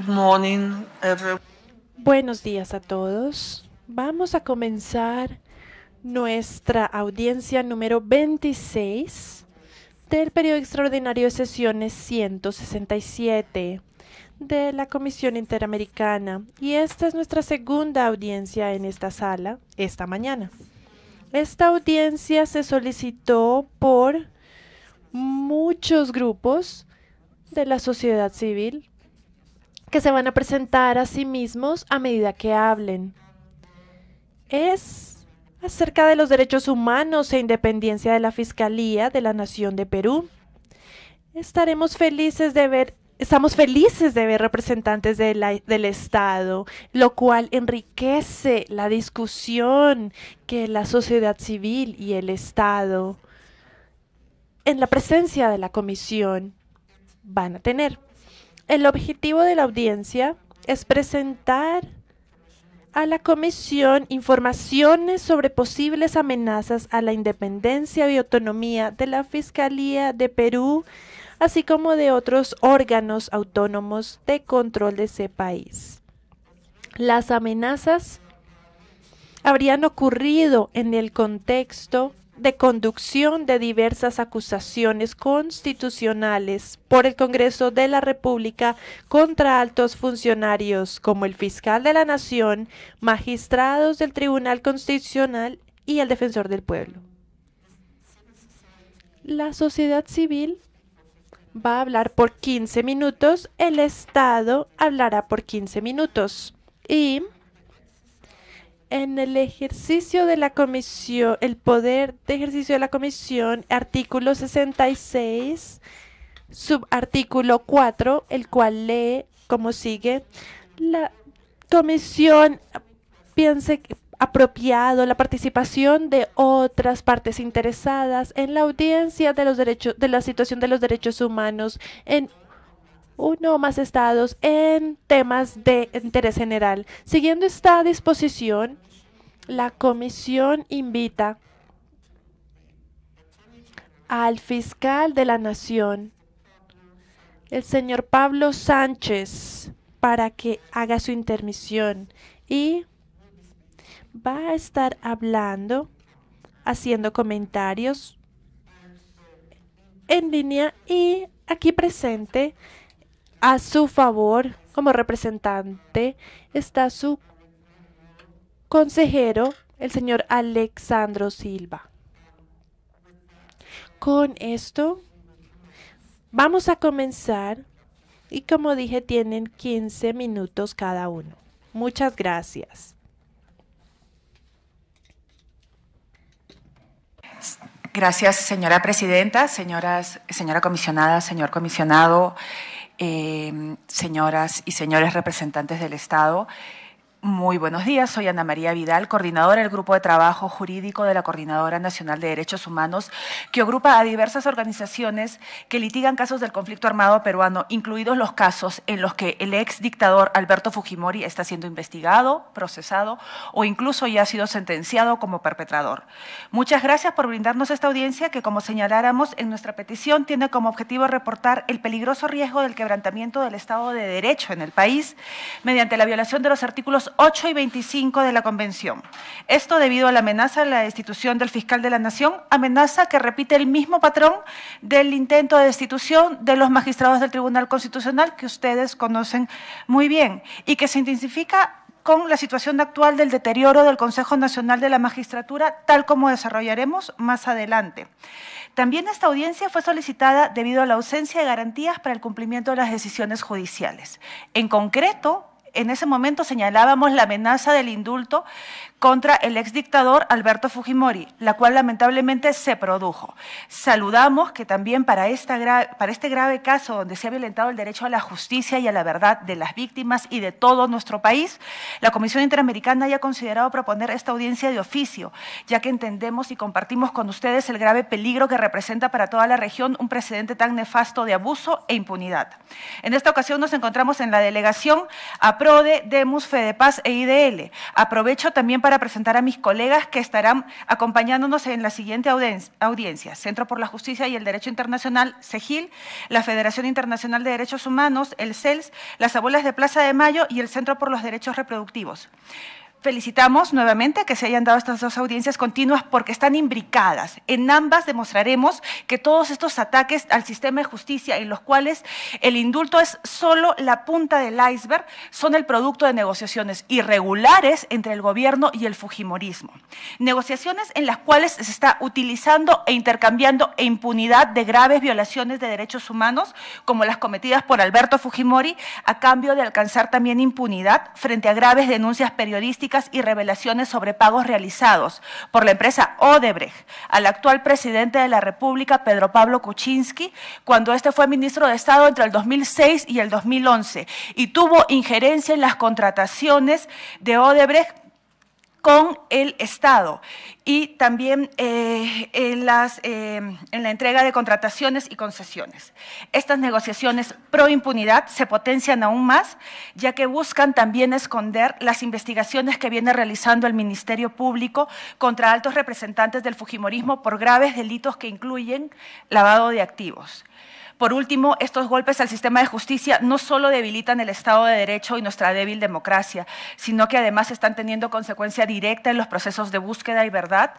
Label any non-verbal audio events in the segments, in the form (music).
morning, Buenos días a todos. Vamos a comenzar nuestra audiencia número 26 del periodo extraordinario de sesiones 167 de la Comisión Interamericana y esta es nuestra segunda audiencia en esta sala esta mañana. Esta audiencia se solicitó por muchos grupos de la sociedad civil que se van a presentar a sí mismos a medida que hablen. Es acerca de los derechos humanos e independencia de la Fiscalía de la Nación de Perú. Estaremos felices de ver Estamos felices de ver representantes del Estado, lo cual enriquece la discusión que la sociedad civil y el Estado, en la presencia de la Comisión, van a tener. El objetivo de la audiencia es presentar a la Comisión informaciones sobre posibles amenazas a la independencia y autonomía de la Fiscalía de Perú, así como de otros órganos autónomos de control de ese país. Las amenazas habrían ocurrido en el contexto de conducción de diversas acusaciones constitucionales por el Congreso de la República contra altos funcionarios como el fiscal de la Nación, magistrados del Tribunal Constitucional y el defensor del pueblo. La sociedad civil va a hablar por 15 minutos, el Estado hablará por 15 minutos y en el ejercicio de la comisión, el poder de ejercicio de la comisión, artículo 66, subartículo 4, el cual lee como sigue, la comisión piense apropiado la participación de otras partes interesadas en la audiencia de los derechos de la situación de los derechos humanos en uno o más estados en temas de interés general. Siguiendo esta disposición, la comisión invita al fiscal de la nación, el señor Pablo Sánchez, para que haga su intermisión y va a estar hablando, haciendo comentarios en línea y aquí presente a su favor como representante está su consejero, el señor Alexandro Silva. Con esto vamos a comenzar y como dije tienen 15 minutos cada uno. Muchas gracias. Gracias, señora presidenta, señoras, señora comisionada, señor comisionado, eh, señoras y señores representantes del Estado, muy buenos días, soy Ana María Vidal, coordinadora del Grupo de Trabajo Jurídico de la Coordinadora Nacional de Derechos Humanos, que agrupa a diversas organizaciones que litigan casos del conflicto armado peruano, incluidos los casos en los que el ex dictador Alberto Fujimori está siendo investigado, procesado o incluso ya ha sido sentenciado como perpetrador. Muchas gracias por brindarnos esta audiencia que, como señaláramos en nuestra petición, tiene como objetivo reportar el peligroso riesgo del quebrantamiento del Estado de Derecho en el país mediante la violación de los artículos 8 y 25 de la Convención. Esto debido a la amenaza de la destitución del fiscal de la Nación, amenaza que repite el mismo patrón del intento de destitución de los magistrados del Tribunal Constitucional que ustedes conocen muy bien y que se intensifica con la situación actual del deterioro del Consejo Nacional de la Magistratura, tal como desarrollaremos más adelante. También esta audiencia fue solicitada debido a la ausencia de garantías para el cumplimiento de las decisiones judiciales. En concreto, en ese momento señalábamos la amenaza del indulto contra el exdictador Alberto Fujimori, la cual lamentablemente se produjo. Saludamos que también para, esta para este grave caso donde se ha violentado el derecho a la justicia y a la verdad de las víctimas y de todo nuestro país, la Comisión Interamericana haya considerado proponer esta audiencia de oficio, ya que entendemos y compartimos con ustedes el grave peligro que representa para toda la región un precedente tan nefasto de abuso e impunidad. En esta ocasión nos encontramos en la delegación APRODE, DEMUS, FEDEPAS e IDL. Aprovecho también para para presentar a mis colegas que estarán acompañándonos en la siguiente audiencia. Centro por la Justicia y el Derecho Internacional, CEGIL, la Federación Internacional de Derechos Humanos, el CELS, las Abuelas de Plaza de Mayo y el Centro por los Derechos Reproductivos felicitamos nuevamente que se hayan dado estas dos audiencias continuas porque están imbricadas. En ambas demostraremos que todos estos ataques al sistema de justicia en los cuales el indulto es solo la punta del iceberg son el producto de negociaciones irregulares entre el gobierno y el fujimorismo. Negociaciones en las cuales se está utilizando e intercambiando e impunidad de graves violaciones de derechos humanos como las cometidas por Alberto Fujimori a cambio de alcanzar también impunidad frente a graves denuncias periodísticas y revelaciones sobre pagos realizados por la empresa Odebrecht al actual presidente de la República, Pedro Pablo Kuczynski, cuando este fue ministro de Estado entre el 2006 y el 2011 y tuvo injerencia en las contrataciones de Odebrecht con el Estado y también eh, eh, en la entrega de contrataciones y concesiones. Estas negociaciones pro impunidad se potencian aún más, ya que buscan también esconder las investigaciones que viene realizando el Ministerio Público contra altos representantes del Fujimorismo por graves delitos que incluyen lavado de activos. Por último, estos golpes al sistema de justicia no solo debilitan el Estado de Derecho y nuestra débil democracia, sino que además están teniendo consecuencia directa en los procesos de búsqueda y verdad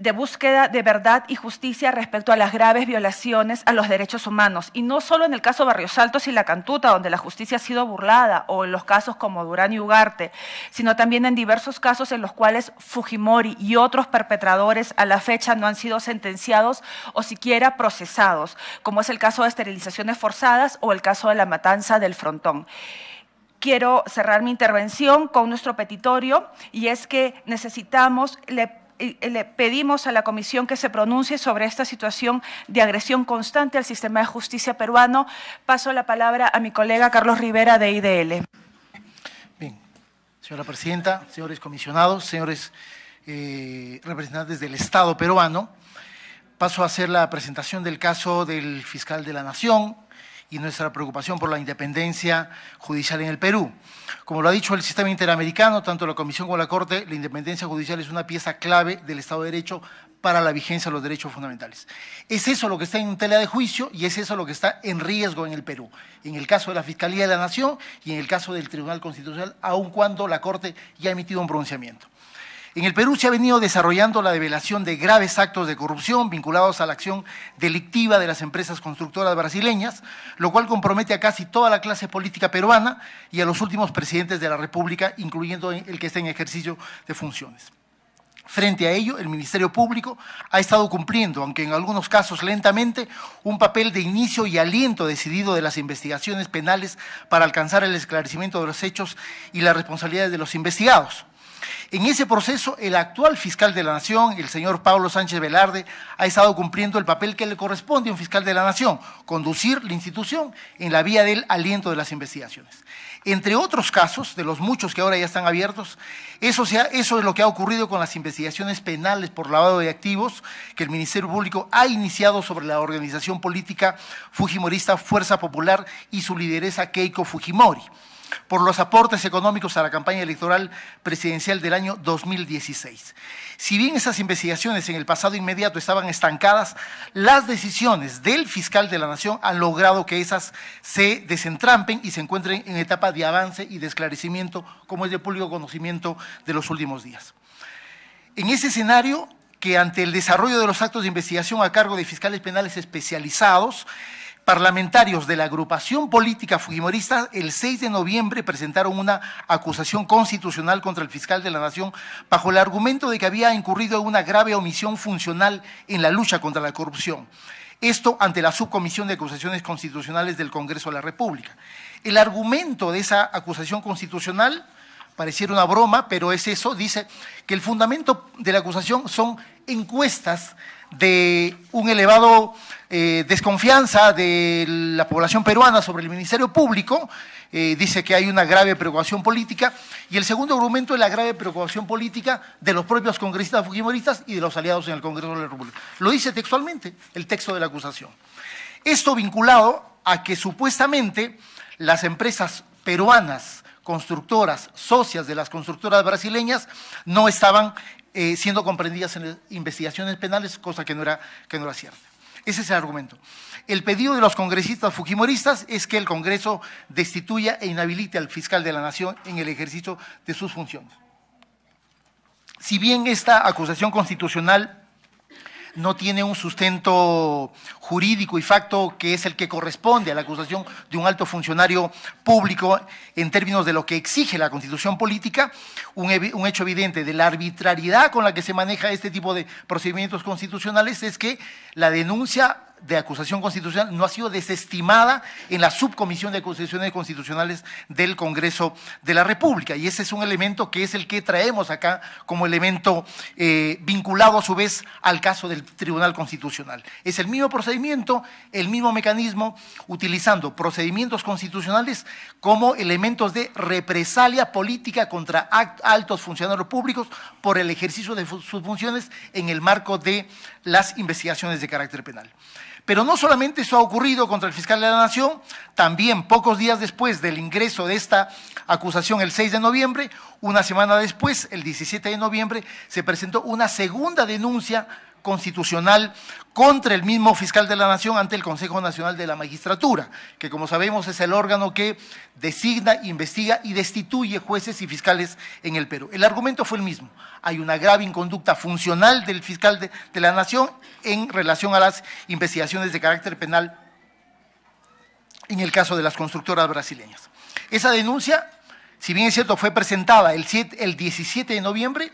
de búsqueda de verdad y justicia respecto a las graves violaciones a los derechos humanos. Y no solo en el caso Barrios Altos y La Cantuta, donde la justicia ha sido burlada, o en los casos como Durán y Ugarte, sino también en diversos casos en los cuales Fujimori y otros perpetradores a la fecha no han sido sentenciados o siquiera procesados, como es el caso de esterilizaciones forzadas o el caso de la matanza del frontón quiero cerrar mi intervención con nuestro petitorio y es que necesitamos le eh, le pedimos a la comisión que se pronuncie sobre esta situación de agresión constante al sistema de justicia peruano. Paso la palabra a mi colega Carlos Rivera de IDL. Bien, señora presidenta, señores comisionados, señores eh, representantes del Estado peruano, paso a hacer la presentación del caso del fiscal de la Nación, y nuestra preocupación por la independencia judicial en el Perú. Como lo ha dicho el sistema interamericano, tanto la Comisión como la Corte, la independencia judicial es una pieza clave del Estado de Derecho para la vigencia de los derechos fundamentales. Es eso lo que está en tela de juicio y es eso lo que está en riesgo en el Perú, en el caso de la Fiscalía de la Nación y en el caso del Tribunal Constitucional, aun cuando la Corte ya ha emitido un pronunciamiento. En el Perú se ha venido desarrollando la develación de graves actos de corrupción vinculados a la acción delictiva de las empresas constructoras brasileñas, lo cual compromete a casi toda la clase política peruana y a los últimos presidentes de la República, incluyendo el que está en ejercicio de funciones. Frente a ello, el Ministerio Público ha estado cumpliendo, aunque en algunos casos lentamente, un papel de inicio y aliento decidido de las investigaciones penales para alcanzar el esclarecimiento de los hechos y las responsabilidades de los investigados. En ese proceso, el actual fiscal de la Nación, el señor Pablo Sánchez Velarde, ha estado cumpliendo el papel que le corresponde a un fiscal de la Nación, conducir la institución en la vía del aliento de las investigaciones. Entre otros casos, de los muchos que ahora ya están abiertos, eso, eso es lo que ha ocurrido con las investigaciones penales por lavado de activos que el Ministerio Público ha iniciado sobre la organización política fujimorista Fuerza Popular y su lideresa Keiko Fujimori por los aportes económicos a la campaña electoral presidencial del año 2016. Si bien esas investigaciones en el pasado inmediato estaban estancadas, las decisiones del fiscal de la Nación han logrado que esas se desentrampen y se encuentren en etapa de avance y de esclarecimiento, como es de público conocimiento de los últimos días. En ese escenario, que ante el desarrollo de los actos de investigación a cargo de fiscales penales especializados, parlamentarios de la agrupación política fujimorista el 6 de noviembre presentaron una acusación constitucional contra el fiscal de la Nación bajo el argumento de que había incurrido en una grave omisión funcional en la lucha contra la corrupción. Esto ante la Subcomisión de Acusaciones Constitucionales del Congreso de la República. El argumento de esa acusación constitucional pareciera una broma, pero es eso, dice que el fundamento de la acusación son encuestas de un elevado eh, desconfianza de la población peruana sobre el Ministerio Público, eh, dice que hay una grave preocupación política, y el segundo argumento es la grave preocupación política de los propios congresistas fujimoristas y de los aliados en el Congreso de la República. Lo dice textualmente el texto de la acusación. Esto vinculado a que supuestamente las empresas peruanas constructoras, socias de las constructoras brasileñas, no estaban eh, siendo comprendidas en investigaciones penales, cosa que no, era, que no era cierta. Ese es el argumento. El pedido de los congresistas fujimoristas es que el Congreso destituya e inhabilite al fiscal de la Nación en el ejercicio de sus funciones. Si bien esta acusación constitucional no tiene un sustento jurídico y facto que es el que corresponde a la acusación de un alto funcionario público en términos de lo que exige la constitución política, un, hecho evidente de la arbitrariedad con la que se maneja este tipo de procedimientos constitucionales es que la denuncia de acusación constitucional no ha sido desestimada en la subcomisión de acusaciones constitucionales del Congreso de la República. Y ese es un elemento que es el que traemos acá como elemento eh, vinculado a su vez al caso del Tribunal Constitucional. Es el mismo procedimiento, el mismo mecanismo, utilizando procedimientos constitucionales como elementos de represalia política contra altos funcionarios públicos por el ejercicio de sus funciones en el marco de las investigaciones de carácter penal. Pero no solamente eso ha ocurrido contra el fiscal de la Nación, también pocos días después del ingreso de esta acusación el 6 de noviembre, una semana después, el 17 de noviembre, se presentó una segunda denuncia constitucional contra el mismo fiscal de la Nación ante el Consejo Nacional de la Magistratura, que como sabemos es el órgano que designa, investiga y destituye jueces y fiscales en el Perú. El argumento fue el mismo. Hay una grave inconducta funcional del fiscal de, la Nación en relación a las investigaciones de carácter penal en el caso de las constructoras brasileñas. Esa denuncia, si bien es cierto, fue presentada el 17 de noviembre,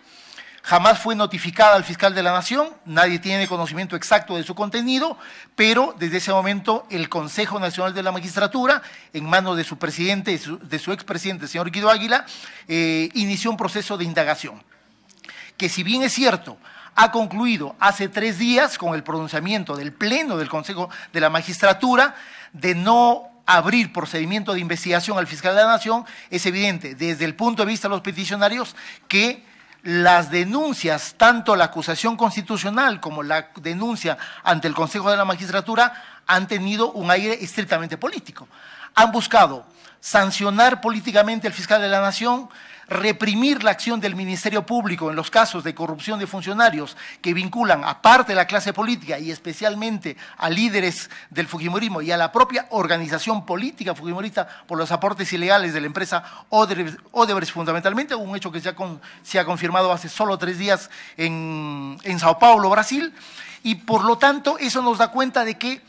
jamás fue notificada al fiscal de la Nación, nadie tiene conocimiento exacto de su contenido, pero desde ese momento el Consejo Nacional de la Magistratura, en manos de su presidente, de su, presidente, expresidente, señor Guido Águila, eh, inició un proceso de indagación, que si bien es cierto, ha concluido hace tres días con el pronunciamiento del Pleno del Consejo de la Magistratura de no abrir procedimiento de investigación al fiscal de la Nación, es evidente desde el punto de vista de los peticionarios que las denuncias, tanto la acusación constitucional como la denuncia ante el Consejo de la Magistratura, han tenido un aire estrictamente político. Han buscado sancionar políticamente al fiscal de la Nación, reprimir la acción del Ministerio Público en los casos de corrupción de funcionarios que vinculan a parte de la clase política y especialmente a líderes del Fujimorismo y a la propia organización política fujimorista por los aportes ilegales de la empresa Odebrecht, fundamentalmente, un hecho que se ha, se ha, confirmado hace solo tres días en, en Sao Paulo, Brasil, y por lo tanto eso nos da cuenta de que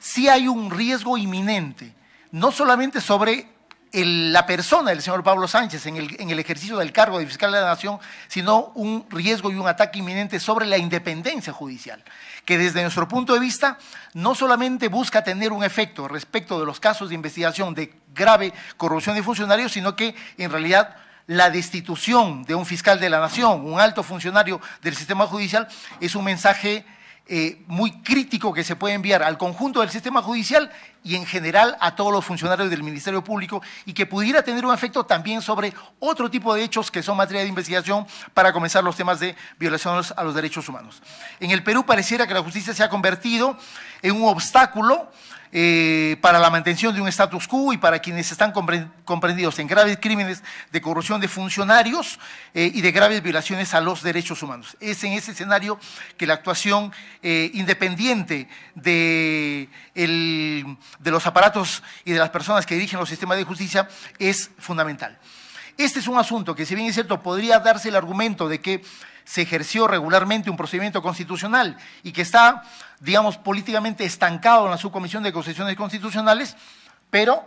sí hay un riesgo inminente, no solamente sobre la persona del señor Pablo Sánchez en el, en el, ejercicio del cargo de fiscal de la Nación, sino un riesgo y un ataque inminente sobre la independencia judicial, que desde nuestro punto de vista no solamente busca tener un efecto respecto de los casos de investigación de grave corrupción de funcionarios, sino que en realidad la destitución de un fiscal de la Nación, un alto funcionario del sistema judicial, es un mensaje eh, muy crítico que se puede enviar al conjunto del sistema judicial y en general a todos los funcionarios del Ministerio Público y que pudiera tener un efecto también sobre otro tipo de hechos que son materia de investigación para comenzar los temas de violaciones a los derechos humanos. En el Perú pareciera que la justicia se ha convertido en un obstáculo eh, para la mantención de un status quo y para quienes están comprendidos en graves crímenes de corrupción de funcionarios eh, y de graves violaciones a los derechos humanos. Es en ese escenario que la actuación eh, independiente de los aparatos y de las personas que dirigen los sistemas de justicia es fundamental. Este es un asunto que, si bien es cierto, podría darse el argumento de que se ejerció regularmente un procedimiento constitucional y que está digamos, políticamente estancado en la subcomisión de concesiones constitucionales, pero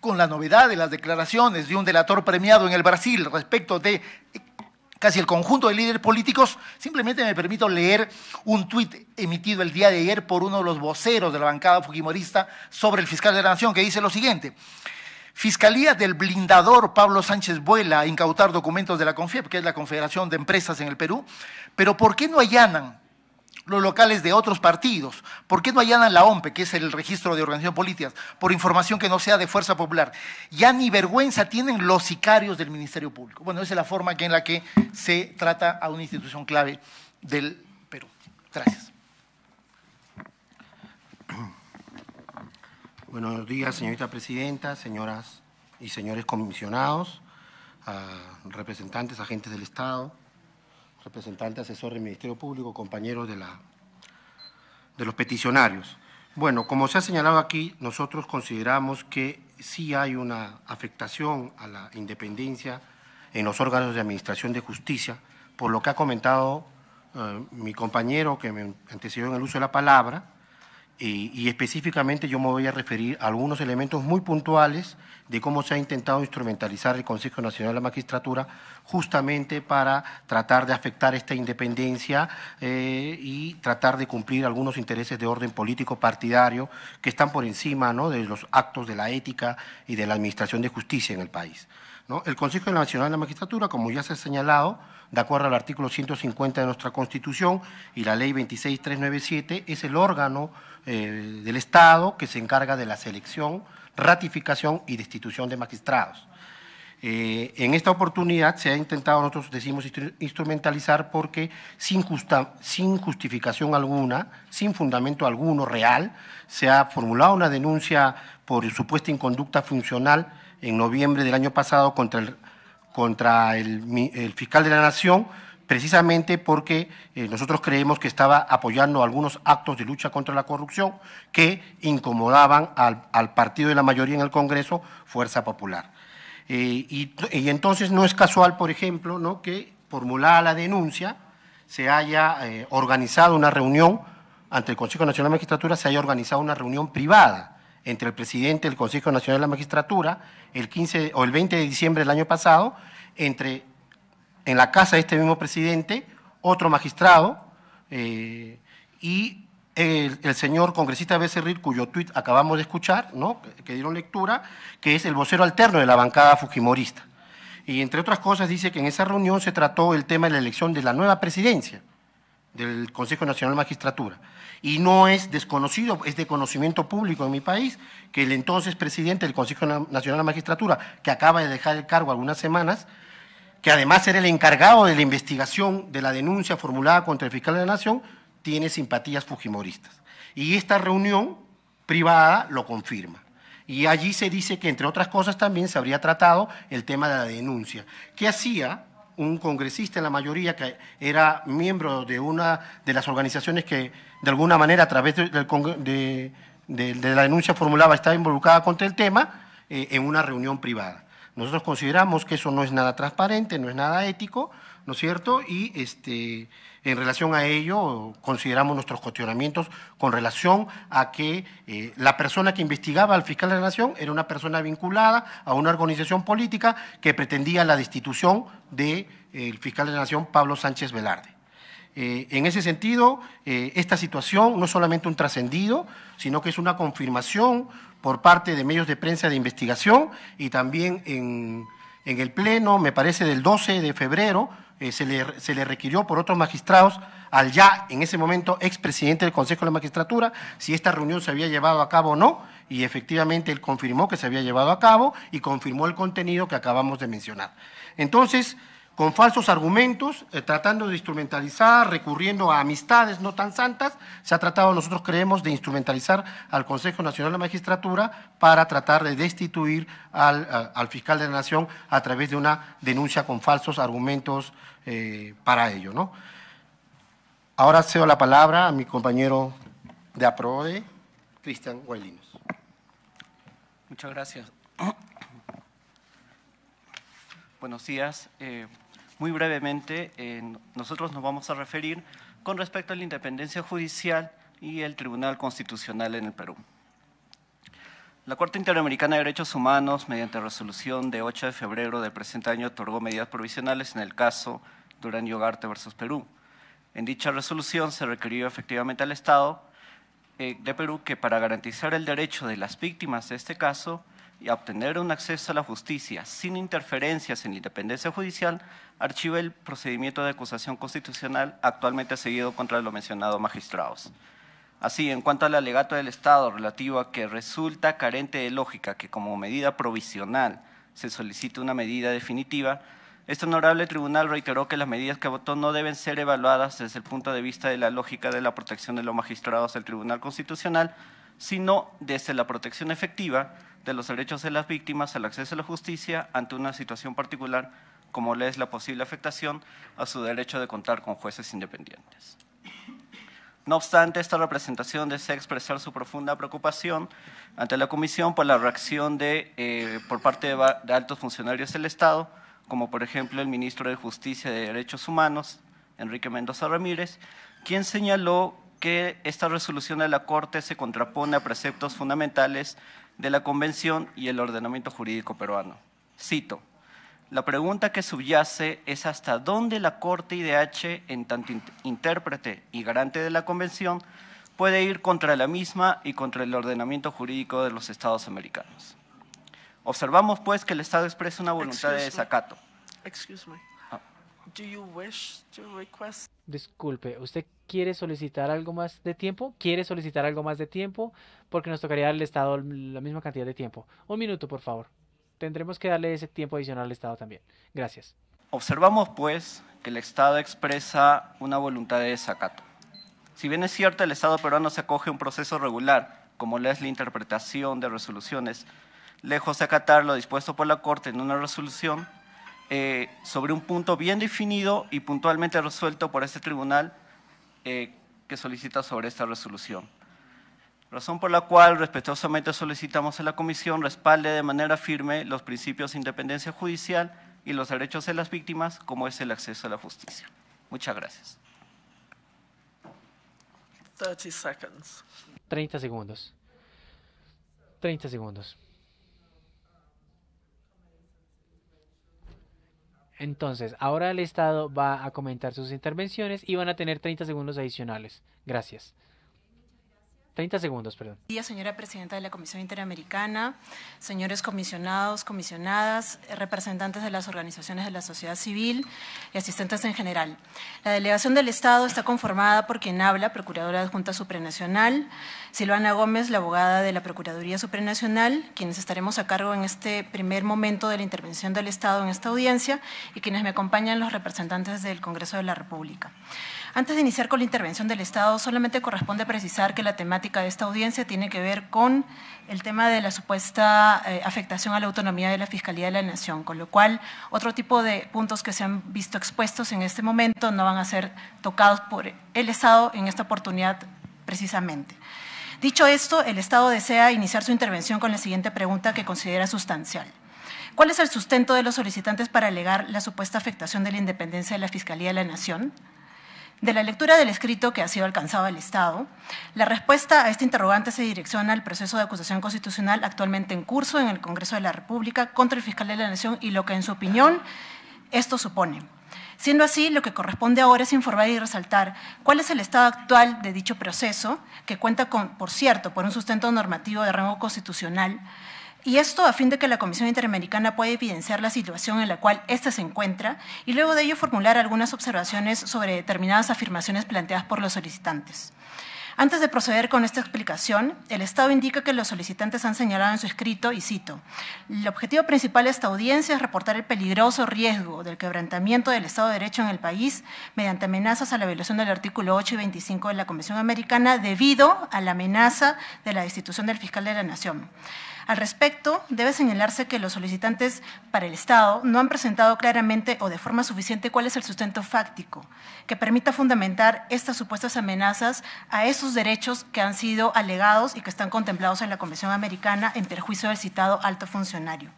con la novedad de las declaraciones de un delator premiado en el Brasil respecto de casi el conjunto de líderes políticos, simplemente me permito leer un tuit emitido el día de ayer por uno de los voceros de la bancada fujimorista sobre el fiscal de la Nación, que dice lo siguiente. Fiscalía del blindador Pablo Sánchez Vuela a incautar documentos de la CONFIEP, que es la Confederación de Empresas en el Perú, pero ¿por qué no allanan los locales de otros partidos? ¿Por qué no allanan la OMPE, que es el registro de organización políticas, por información que no sea de fuerza popular? Ya ni vergüenza tienen los sicarios del Ministerio Público. Bueno, esa es la forma en la que se trata a una institución clave del Perú. Gracias. (clears throat) Buenos días, señorita presidenta, señoras y señores comisionados, ah, representantes, agentes del Estado representante asesor del Ministerio Público, compañeros de, la, de los peticionarios. Bueno, como se ha señalado aquí, nosotros consideramos que sí hay una afectación a la independencia en los órganos de administración de justicia, por lo que ha comentado eh, mi compañero que me antecedió en el uso de la palabra, y, específicamente yo me voy a referir a algunos elementos muy puntuales de cómo se ha intentado instrumentalizar el Consejo Nacional de la Magistratura justamente para tratar de afectar esta independencia eh, y tratar de cumplir algunos intereses de orden político partidario que están por encima ¿no? de los actos de la ética y de la administración de justicia en el país. El Consejo Nacional de la Magistratura, como ya se ha señalado, de acuerdo al artículo 150 de nuestra Constitución y la ley 26397, es el órgano eh, del Estado que se encarga de la selección, ratificación y destitución de magistrados. Eh, en esta oportunidad se ha intentado, nosotros decimos, instrumentalizar porque sin, sin justificación alguna, sin fundamento alguno real, se ha formulado una denuncia por supuesta inconducta funcional en noviembre del año pasado contra el contra el, fiscal de la Nación, precisamente porque eh, nosotros creemos que estaba apoyando algunos actos de lucha contra la corrupción que incomodaban al, partido de la mayoría en el Congreso, Fuerza Popular. Eh, y, entonces no es casual, por ejemplo, ¿no? que formulada la denuncia se haya eh, organizado una reunión ante el Consejo Nacional de Magistratura, se haya organizado una reunión privada entre el presidente del Consejo Nacional de la Magistratura el 15 o el 20 de diciembre del año pasado, entre en la casa de este mismo presidente, otro magistrado eh, y el, señor congresista Becerril, cuyo tuit acabamos de escuchar, ¿no? que dieron lectura, que es el vocero alterno de la bancada fujimorista. Y entre otras cosas dice que en esa reunión se trató el tema de la elección de la nueva presidencia del Consejo Nacional de la Magistratura y no es desconocido, es de conocimiento público en mi país, que el entonces presidente del Consejo Nacional de Magistratura, que acaba de dejar el cargo algunas semanas, que además era el encargado de la investigación de la denuncia formulada contra el fiscal de la Nación, tiene simpatías fujimoristas. Y esta reunión privada lo confirma. Y allí se dice que, entre otras cosas, también se habría tratado el tema de la denuncia. ¿Qué hacía un congresista en la mayoría que era miembro de una de las organizaciones que de alguna manera a través de, la denuncia formulada estaba involucrada contra el tema eh, en una reunión privada. Nosotros consideramos que eso no es nada transparente, no es nada ético, ¿no es cierto? Y este, en relación a ello, consideramos nuestros cuestionamientos con relación a que eh, la persona que investigaba al fiscal de la Nación era una persona vinculada a una organización política que pretendía la destitución del de, eh, fiscal de la Nación, Pablo Sánchez Velarde. Eh, en ese sentido, esta situación no es solamente un trascendido, sino que es una confirmación por parte de medios de prensa de investigación y también en en el pleno, me parece, del 12 de febrero, eh, se, le, se, le, requirió por otros magistrados al ya, en ese momento, expresidente del Consejo de la Magistratura, si esta reunión se había llevado a cabo o no, y efectivamente él confirmó que se había llevado a cabo y confirmó el contenido que acabamos de mencionar. Entonces, con falsos argumentos, eh, tratando de instrumentalizar, recurriendo a amistades no tan santas, se ha tratado, nosotros creemos, de instrumentalizar al Consejo Nacional de la Magistratura para tratar de destituir al, fiscal de la Nación a través de una denuncia con falsos argumentos eh, para ello. ¿no? Ahora cedo la palabra a mi compañero de APROE, Cristian Guaylinos. Muchas gracias. (clears throat) Buenos días. Eh, muy brevemente nosotros nos vamos a referir con respecto a la independencia judicial y el Tribunal Constitucional en el Perú. La Corte Interamericana de Derechos Humanos, mediante resolución de 8 de febrero del presente año, otorgó medidas provisionales en el caso Durán yogarte versus Perú. En dicha resolución se requirió efectivamente al Estado eh, de Perú que para garantizar el derecho de las víctimas de este caso y obtener un acceso a la justicia sin interferencias en la independencia judicial, archiva el procedimiento de acusación constitucional actualmente seguido contra los mencionados magistrados. Así, en cuanto al alegato del Estado relativo a que resulta carente de lógica que como medida provisional se solicite una medida definitiva, este honorable tribunal reiteró que las medidas que votó no deben ser evaluadas desde el punto de vista de la lógica de la protección de los magistrados del Tribunal Constitucional, sino desde la protección efectiva de los derechos de las víctimas al acceso a la justicia ante una situación particular como le es la posible afectación a su derecho de contar con jueces independientes. No obstante, esta representación desea expresar su profunda preocupación ante la Comisión por la reacción de, eh, por parte de, de altos funcionarios del Estado, como por ejemplo el ministro de Justicia y de Derechos Humanos, Enrique Mendoza Ramírez, quien señaló que esta resolución de la Corte se contrapone a preceptos fundamentales de la Convención y el ordenamiento jurídico peruano. Cito, la pregunta que subyace es hasta dónde la Corte IDH, en tanto intérprete y garante de la Convención, puede ir contra la misma y contra el ordenamiento jurídico de los Estados americanos. Observamos, pues, que el Estado expresa una voluntad de desacato. Disculpe, ¿usted quiere solicitar algo más de tiempo? ¿Quiere solicitar algo más de tiempo? porque nos tocaría al Estado la misma cantidad de tiempo. Un minuto, por favor. Tendremos que darle ese tiempo adicional al Estado también. Gracias. Observamos, pues, que el Estado expresa una voluntad de desacato. Si bien es cierto, el Estado peruano se acoge a un proceso regular, como lo es la interpretación de resoluciones, lejos de acatar lo dispuesto por la Corte en una resolución eh, sobre un punto bien definido y puntualmente resuelto por este tribunal eh, que solicita sobre esta resolución razón por la cual respetuosamente solicitamos a la Comisión respalde de manera firme los principios de independencia judicial y los derechos de las víctimas, como es el acceso a la justicia. Muchas gracias. 30 segundos. 30 segundos. 30 segundos. Entonces, ahora el Estado va a comentar sus intervenciones y van a tener 30 segundos adicionales. Gracias. 30 segundos, perdón. Día, señora presidenta de la Comisión Interamericana, señores comisionados, comisionadas, representantes de las organizaciones de la sociedad civil y asistentes en general. La delegación del Estado está conformada por quien habla, Procuradora Junta Supranacional, Silvana Gómez, la abogada de la Procuraduría Supranacional, quienes estaremos a cargo en este primer momento de la intervención del Estado en esta audiencia y quienes me acompañan los representantes del Congreso de la República. Antes de iniciar con la intervención del Estado, solamente corresponde precisar que la temática de esta audiencia tiene que ver con el tema de la supuesta eh, afectación a la autonomía de la Fiscalía de la Nación, con lo cual otro tipo de puntos que se han visto expuestos en este momento no van a ser tocados por el Estado en esta oportunidad precisamente. Dicho esto, el Estado desea iniciar su intervención con la siguiente pregunta que considera sustancial. ¿Cuál es el sustento de los solicitantes para alegar la supuesta afectación de la independencia de la Fiscalía de la Nación? De la lectura del escrito que ha sido alcanzado al Estado, la respuesta a este interrogante se direcciona al proceso de acusación constitucional actualmente en curso en el Congreso de la República contra el fiscal de la Nación y lo que, en su opinión, esto supone. Siendo así, lo que corresponde ahora es informar y resaltar cuál es el estado actual de dicho proceso, que cuenta, con, por cierto, por un sustento normativo de rango constitucional, y esto a fin de que la Comisión Interamericana pueda evidenciar la situación en la cual ésta se encuentra y luego de ello formular algunas observaciones sobre determinadas afirmaciones planteadas por los solicitantes. Antes de proceder con esta explicación, el Estado indica que los solicitantes han señalado en su escrito, y cito, el objetivo principal de esta audiencia es reportar el peligroso riesgo del quebrantamiento del Estado de Derecho en el país mediante amenazas a la violación del artículo 8 y 25 de la Convención Americana debido a la amenaza de la destitución del fiscal de la Nación. Al respecto, debe señalarse que los solicitantes para el Estado no han presentado claramente o de forma suficiente cuál es el sustento fáctico que permita fundamentar estas supuestas amenazas a esos derechos que han sido alegados y que están contemplados en la Convención Americana en perjuicio del citado alto funcionario.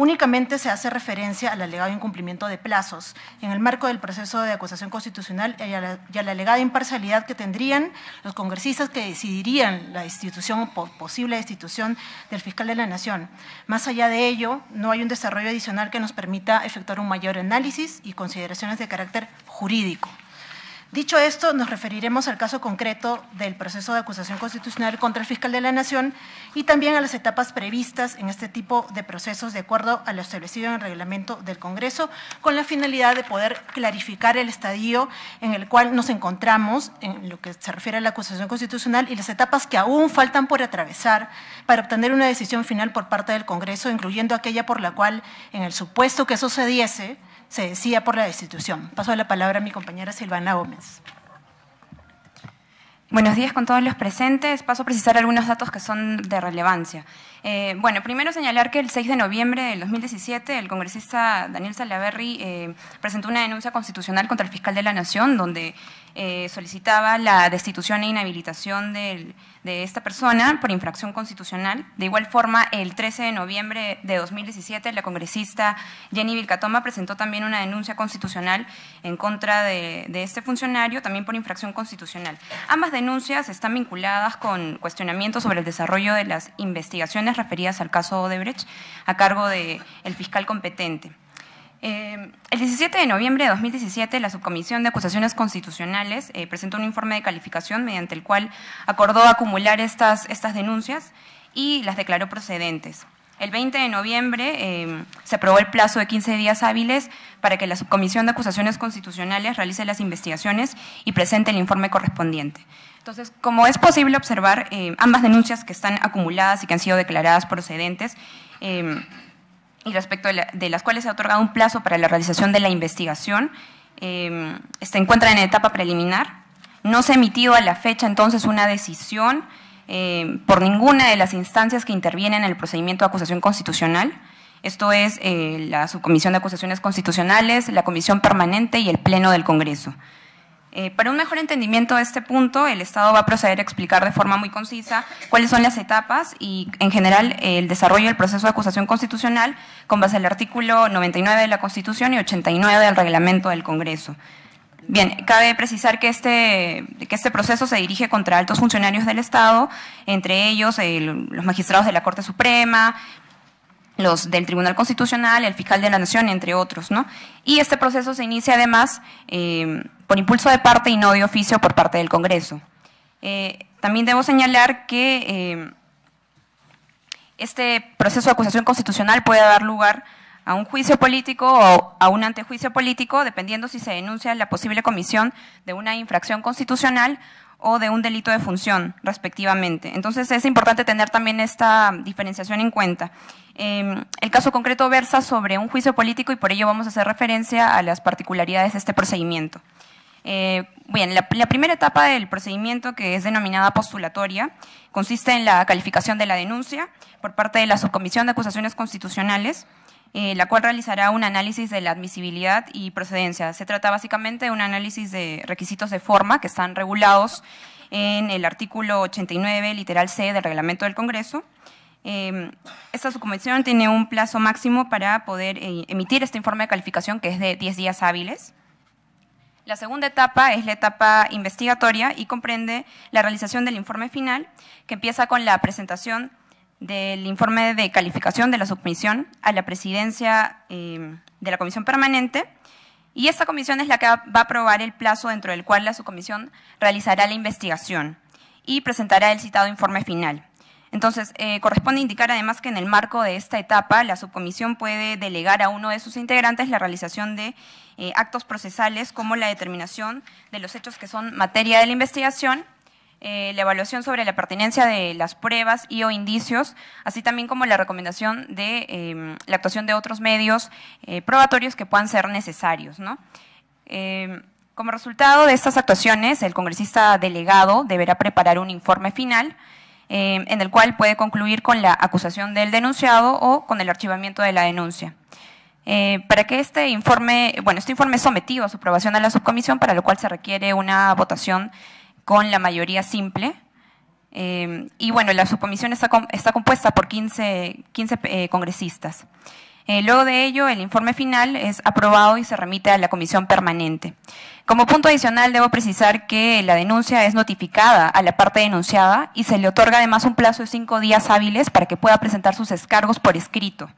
Únicamente se hace referencia al alegado incumplimiento de plazos en el marco del proceso de acusación constitucional y a la, alegada imparcialidad que tendrían los congresistas que decidirían la institución o posible destitución del fiscal de la Nación. Más allá de ello, no hay un desarrollo adicional que nos permita efectuar un mayor análisis y consideraciones de carácter jurídico. Dicho esto, nos referiremos al caso concreto del proceso de acusación constitucional contra el fiscal de la Nación y también a las etapas previstas en este tipo de procesos de acuerdo a lo establecido en el reglamento del Congreso, con la finalidad de poder clarificar el estadio en el cual nos encontramos en lo que se refiere a la acusación constitucional y las etapas que aún faltan por atravesar para obtener una decisión final por parte del Congreso, incluyendo aquella por la cual, en el supuesto que sucediese, se decía por la destitución. Paso la palabra a mi compañera Silvana Gómez. Buenos días con todos los presentes. Paso a precisar algunos datos que son de relevancia. Eh, bueno, primero señalar que el 6 de noviembre del 2017 el congresista Daniel Salaverry eh, presentó una denuncia constitucional contra el fiscal de la Nación donde eh, solicitaba la destitución e inhabilitación del de esta persona por infracción constitucional. De igual forma, el 13 de noviembre de 2017, la congresista Jenny Vilcatoma presentó también una denuncia constitucional en contra de, este funcionario, también por infracción constitucional. Ambas denuncias están vinculadas con cuestionamientos sobre el desarrollo de las investigaciones referidas al caso Odebrecht a cargo del fiscal competente. Em, el 17 de noviembre de 2017, la Subcomisión de Acusaciones Constitucionales eh, presentó un informe de calificación mediante el cual acordó acumular estas, estas denuncias y las declaró procedentes. El 20 de noviembre em, se aprobó el plazo de 15 días hábiles para que la Subcomisión de Acusaciones Constitucionales realice las investigaciones y presente el informe correspondiente. Entonces, como es posible observar, em, ambas denuncias que están acumuladas y que han sido declaradas procedentes, y respecto de, las cuales se ha otorgado un plazo para la realización de la investigación, em, se encuentra en etapa preliminar. No se ha emitido a la fecha entonces una decisión em, por ninguna de las instancias que intervienen en el procedimiento de acusación constitucional. Esto es eh, la Subcomisión de Acusaciones Constitucionales, la Comisión Permanente y el Pleno del Congreso. Eh, para un mejor entendimiento de este punto, el Estado va a proceder a explicar de forma muy concisa cuáles son las etapas y, en general, el desarrollo del proceso de acusación constitucional con base al artículo 99 de la Constitución y 89 del reglamento del Congreso. Bien, cabe precisar que este, que este proceso se dirige contra altos funcionarios del Estado, entre ellos eh, los magistrados de la Corte Suprema, los del Tribunal Constitucional, el fiscal de la Nación, entre otros. ¿no? Y este proceso se inicia además... Eh, por impulso de parte y no de oficio por parte del Congreso. Eh, también debo señalar que eh, este proceso de acusación constitucional puede dar lugar a un juicio político o a un antejuicio político, dependiendo si se denuncia la posible comisión de una infracción constitucional o de un delito de función, respectivamente. Entonces, es importante tener también esta diferenciación en cuenta. Em, el caso concreto versa sobre un juicio político y por ello vamos a hacer referencia a las particularidades de este procedimiento. Eh, bien, la, primera etapa del procedimiento, que es denominada postulatoria, consiste en la calificación de la denuncia por parte de la Subcomisión de Acusaciones Constitucionales, eh, la cual realizará un análisis de la admisibilidad y procedencia. Se trata básicamente de un análisis de requisitos de forma que están regulados en el artículo 89, literal C del reglamento del Congreso. Em, esta subcomisión tiene un plazo máximo para poder eh, emitir este informe de calificación que es de 10 días hábiles. La segunda etapa es la etapa investigatoria y comprende la realización del informe final, que empieza con la presentación del informe de calificación de la subcomisión a la presidencia em, de la comisión permanente. Y esta comisión es la que va a aprobar el plazo dentro del cual la subcomisión realizará la investigación y presentará el citado informe final. Entonces, eh, corresponde indicar además que en el marco de esta etapa, la subcomisión puede delegar a uno de sus integrantes la realización de eh, actos procesales como la determinación de los hechos que son materia de la investigación, eh, la evaluación sobre la pertinencia de las pruebas y o indicios, así también como la recomendación de em, la actuación de otros medios eh, probatorios que puedan ser necesarios. Em, como resultado de estas actuaciones, el congresista delegado deberá preparar un informe final em, en el cual puede concluir con la acusación del denunciado o con el archivamiento de la denuncia. Eh, para que este informe, bueno, este informe es sometido a su aprobación a la subcomisión, para lo cual se requiere una votación con la mayoría simple. Eh, y bueno, la subcomisión está, compuesta por 15, eh, congresistas. luego de ello, el informe final es aprobado y se remite a la comisión permanente. Como punto adicional, debo precisar que la denuncia es notificada a la parte denunciada y se le otorga además un plazo de cinco días hábiles para que pueda presentar sus descargos por escrito.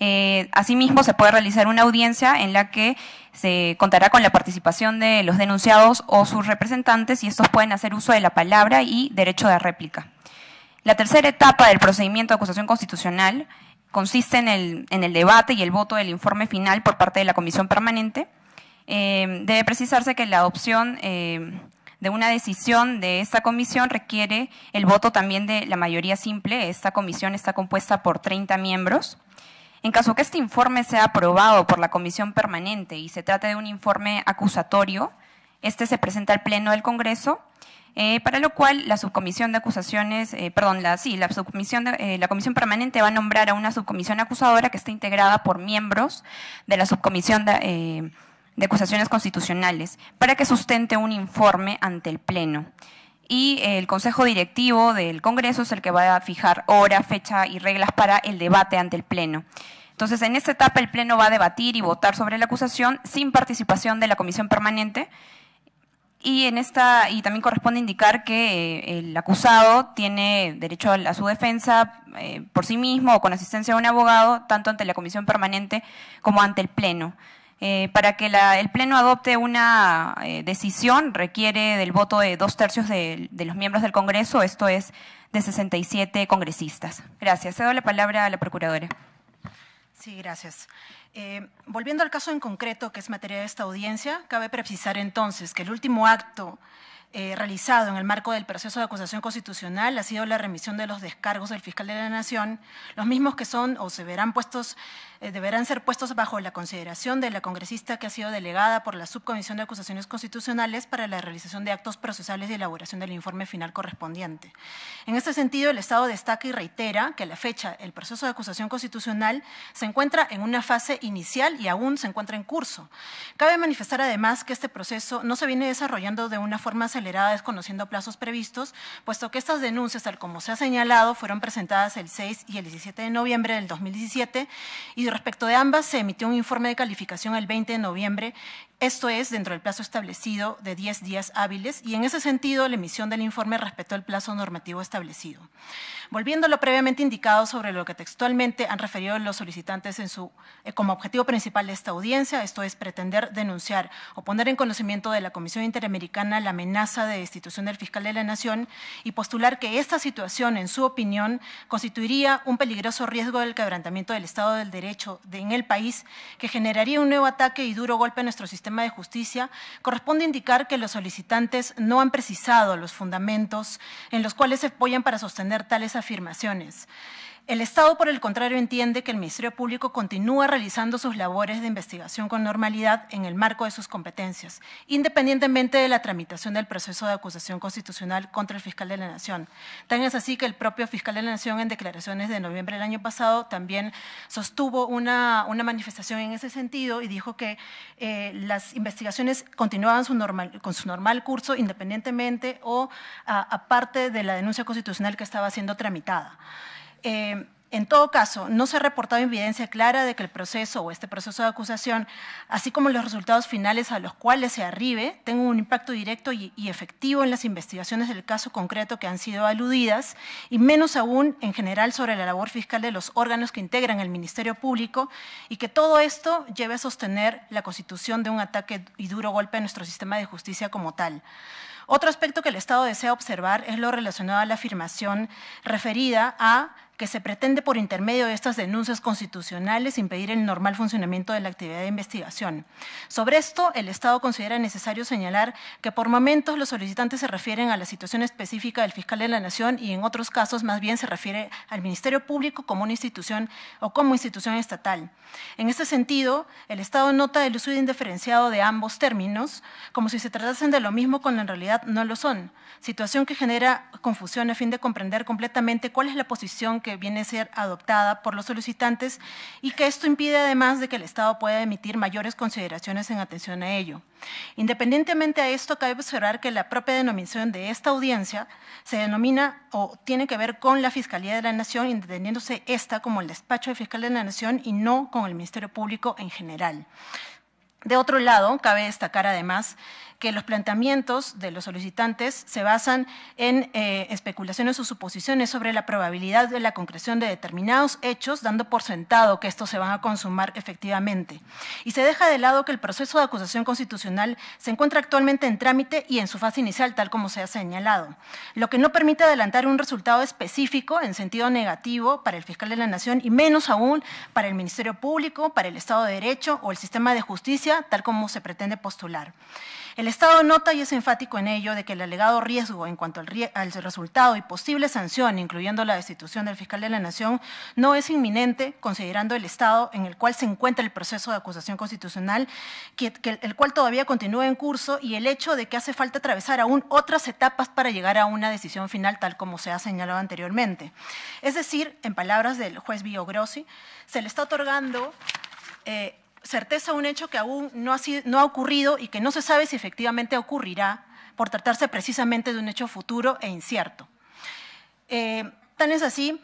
Eh, asimismo, se puede realizar una audiencia en la que se contará con la participación de los denunciados o sus representantes y estos pueden hacer uso de la palabra y derecho de réplica. La tercera etapa del procedimiento de acusación constitucional consiste en el, debate y el voto del informe final por parte de la comisión permanente. Eh, debe precisarse que la adopción eh, de una decisión de esta comisión requiere el voto también de la mayoría simple. Esta comisión está compuesta por 30 miembros. En caso que este informe sea aprobado por la comisión permanente y se trate de un informe acusatorio, este se presenta al Pleno del Congreso, eh, para lo cual la subcomisión de acusaciones, eh, perdón, la, sí, la subcomisión, eh, la comisión permanente va a nombrar a una subcomisión acusadora que esté integrada por miembros de la subcomisión de acusaciones constitucionales para que sustente un informe ante el Pleno y el Consejo Directivo del Congreso es el que va a fijar hora, fecha y reglas para el debate ante el Pleno. Entonces, en esta etapa el Pleno va a debatir y votar sobre la acusación sin participación de la Comisión Permanente y en esta y también corresponde indicar que eh, el acusado tiene derecho a, su defensa eh, por sí mismo o con asistencia de un abogado, tanto ante la comisión permanente como ante el pleno. Eh, para que el pleno adopte una decisión requiere del voto de dos tercios de, de, los miembros del Congreso, esto es de 67 congresistas. Gracias. Cedo la palabra a la procuradora. Sí, gracias. Eh, volviendo al caso en concreto, que es materia de esta audiencia, cabe precisar entonces que el último acto eh, realizado en el marco del proceso de acusación constitucional ha sido la remisión de los descargos del fiscal de la Nación, los mismos que son o se verán puestos, eh, deberán ser puestos bajo la consideración de la congresista que ha sido delegada por la Subcomisión de Acusaciones Constitucionales para la realización de actos procesales y elaboración del informe final correspondiente. En este sentido, el Estado destaca y reitera que a la fecha el proceso de acusación constitucional se encuentra en una fase inicial y aún se encuentra en curso. Cabe manifestar además que este proceso no se viene desarrollando de una forma acelerada desconociendo plazos previstos, puesto que estas denuncias, tal como se ha señalado, fueron presentadas el 6 y el 17 de noviembre del 2017 y respecto de ambas se emitió un informe de calificación el 20 de noviembre esto es dentro del plazo establecido de 10 días hábiles y en ese sentido la emisión del informe respetó el plazo normativo establecido. Volviendo a lo previamente indicado sobre lo que textualmente han referido los solicitantes en su, eh, como objetivo principal de esta audiencia, esto es pretender denunciar o poner en conocimiento de la Comisión Interamericana la amenaza de destitución del fiscal de la Nación y postular que esta situación, en su opinión, constituiría un peligroso riesgo del quebrantamiento del Estado del Derecho en el país que generaría un nuevo ataque y duro golpe a nuestro sistema de justicia, corresponde indicar que los solicitantes no han precisado los fundamentos en los cuales se apoyan para sostener tales afirmaciones. El Estado, por el contrario, entiende que el Ministerio Público continúa realizando sus labores de investigación con normalidad en el marco de sus competencias, independientemente de la tramitación del proceso de acusación constitucional contra el fiscal de la Nación. Tan es así que el propio fiscal de la Nación, en declaraciones de noviembre del año pasado, también sostuvo una, manifestación en ese sentido y dijo que eh, las investigaciones continuaban con su normal curso independientemente o aparte de la denuncia constitucional que estaba siendo tramitada. Eh, en todo caso, no se ha reportado evidencia clara de que el proceso o este proceso de acusación, así como los resultados finales a los cuales se arribe, tengan un impacto directo y, y, efectivo en las investigaciones del caso concreto que han sido aludidas, y menos aún en general sobre la labor fiscal de los órganos que integran el Ministerio Público, y que todo esto lleve a sostener la constitución de un ataque y duro golpe a nuestro sistema de justicia como tal. Otro aspecto que el Estado desea observar es lo relacionado a la afirmación referida a que se pretende por intermedio de estas denuncias constitucionales impedir el normal funcionamiento de la actividad de investigación. Sobre esto, el Estado considera necesario señalar que por momentos los solicitantes se refieren a la situación específica del fiscal de la Nación y en otros casos más bien se refiere al Ministerio Público como una institución o como institución estatal. En este sentido, el Estado nota el uso indiferenciado de ambos términos, como si se tratasen de lo mismo cuando en realidad no lo son, situación que genera confusión a fin de comprender completamente cuál es la posición que que viene a ser adoptada por los solicitantes y que esto impide además de que el Estado pueda emitir mayores consideraciones en atención a ello. Independientemente a esto, cabe observar que la propia denominación de esta audiencia se denomina o tiene que ver con la Fiscalía de la Nación, entendiéndose esta como el despacho de Fiscal de la Nación y no con el Ministerio Público en general. De otro lado, cabe destacar además que los planteamientos de los solicitantes se basan en eh, especulaciones o suposiciones sobre la probabilidad de la concreción de determinados hechos, dando por sentado que estos se van a consumar efectivamente. Y se deja de lado que el proceso de acusación constitucional se encuentra actualmente en trámite y en su fase inicial, tal como se ha señalado, lo que no permite adelantar un resultado específico en sentido negativo para el fiscal de la Nación y menos aún para el Ministerio Público, para el Estado de Derecho o el sistema de justicia, tal como se pretende postular. El Estado nota y es enfático en ello de que el alegado riesgo en cuanto al, resultado y posible sanción, incluyendo la destitución del fiscal de la Nación, no es inminente considerando el estado en el cual se encuentra el proceso de acusación constitucional, que, el cual todavía continúa en curso y el hecho de que hace falta atravesar aún otras etapas para llegar a una decisión final tal como se ha señalado anteriormente. Es decir, en palabras del juez Grossi, se le está otorgando eh, certeza un hecho que aún no ha, ocurrido y que no se sabe si efectivamente ocurrirá por tratarse precisamente de un hecho futuro e incierto. Eh, tan es así,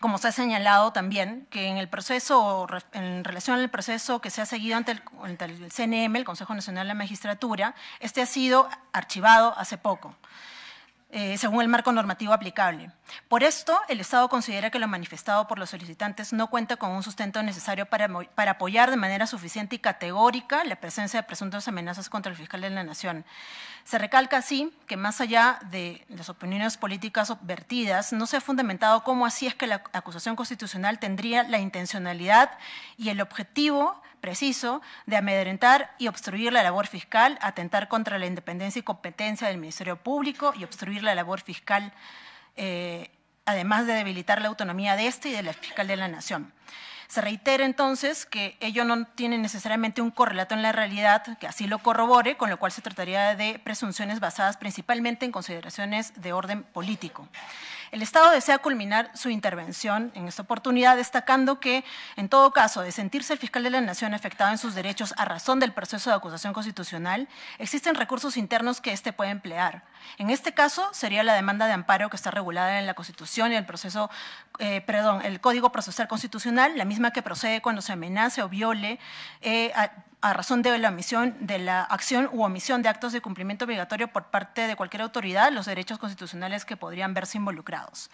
como se ha señalado también, que en el proceso, en relación al proceso que se ha seguido ante el, ante el CNM, el Consejo Nacional de la Magistratura, este ha sido archivado hace poco. Eh, según el marco normativo aplicable. Por esto, el Estado considera que lo manifestado por los solicitantes no cuenta con un sustento necesario para, apoyar de manera suficiente y categórica la presencia de presuntas amenazas contra el fiscal de la Nación. Se recalca así que más allá de las opiniones políticas vertidas, no se ha fundamentado cómo así es que la acusación constitucional tendría la intencionalidad y el objetivo preciso de amedrentar y obstruir la labor fiscal, atentar contra la independencia y competencia del Ministerio Público y obstruir la labor fiscal, eh, además de debilitar la autonomía de este y de la fiscal de la Nación. Se reitera entonces que ello no tiene necesariamente un correlato en la realidad que así lo corrobore, con lo cual se trataría de presunciones basadas principalmente en consideraciones de orden político. El Estado desea culminar su intervención en esta oportunidad destacando que, en todo caso, de sentirse el fiscal de la Nación afectado en sus derechos a razón del proceso de acusación constitucional, existen recursos internos que éste puede emplear. En este caso, sería la demanda de amparo que está regulada en la Constitución y el proceso, eh, perdón, el Código Procesal Constitucional, la misma que procede cuando se amenace o viole eh, a, a razón de la omisión de la acción u omisión de actos de cumplimiento obligatorio por parte de cualquier autoridad los derechos constitucionales que podrían verse involucrados.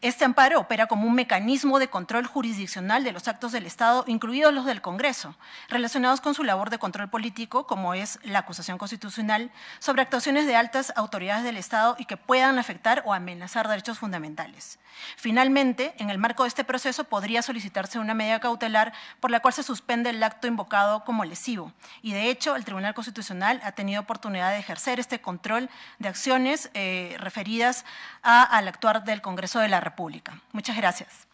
Este amparo opera como un mecanismo de control jurisdiccional de los actos del Estado, incluidos los del Congreso, relacionados con su labor de control político, como es la acusación constitucional, sobre actuaciones de altas autoridades del Estado y que puedan afectar o amenazar derechos fundamentales. Finalmente, en el marco de este proceso podría solicitarse una medida cautelar por la cual se suspende el acto invocado como lesivo. Y de hecho, el Tribunal Constitucional ha tenido oportunidad de ejercer este control de acciones eh, referidas al actuar del Congreso de la República pública. Muchas gracias.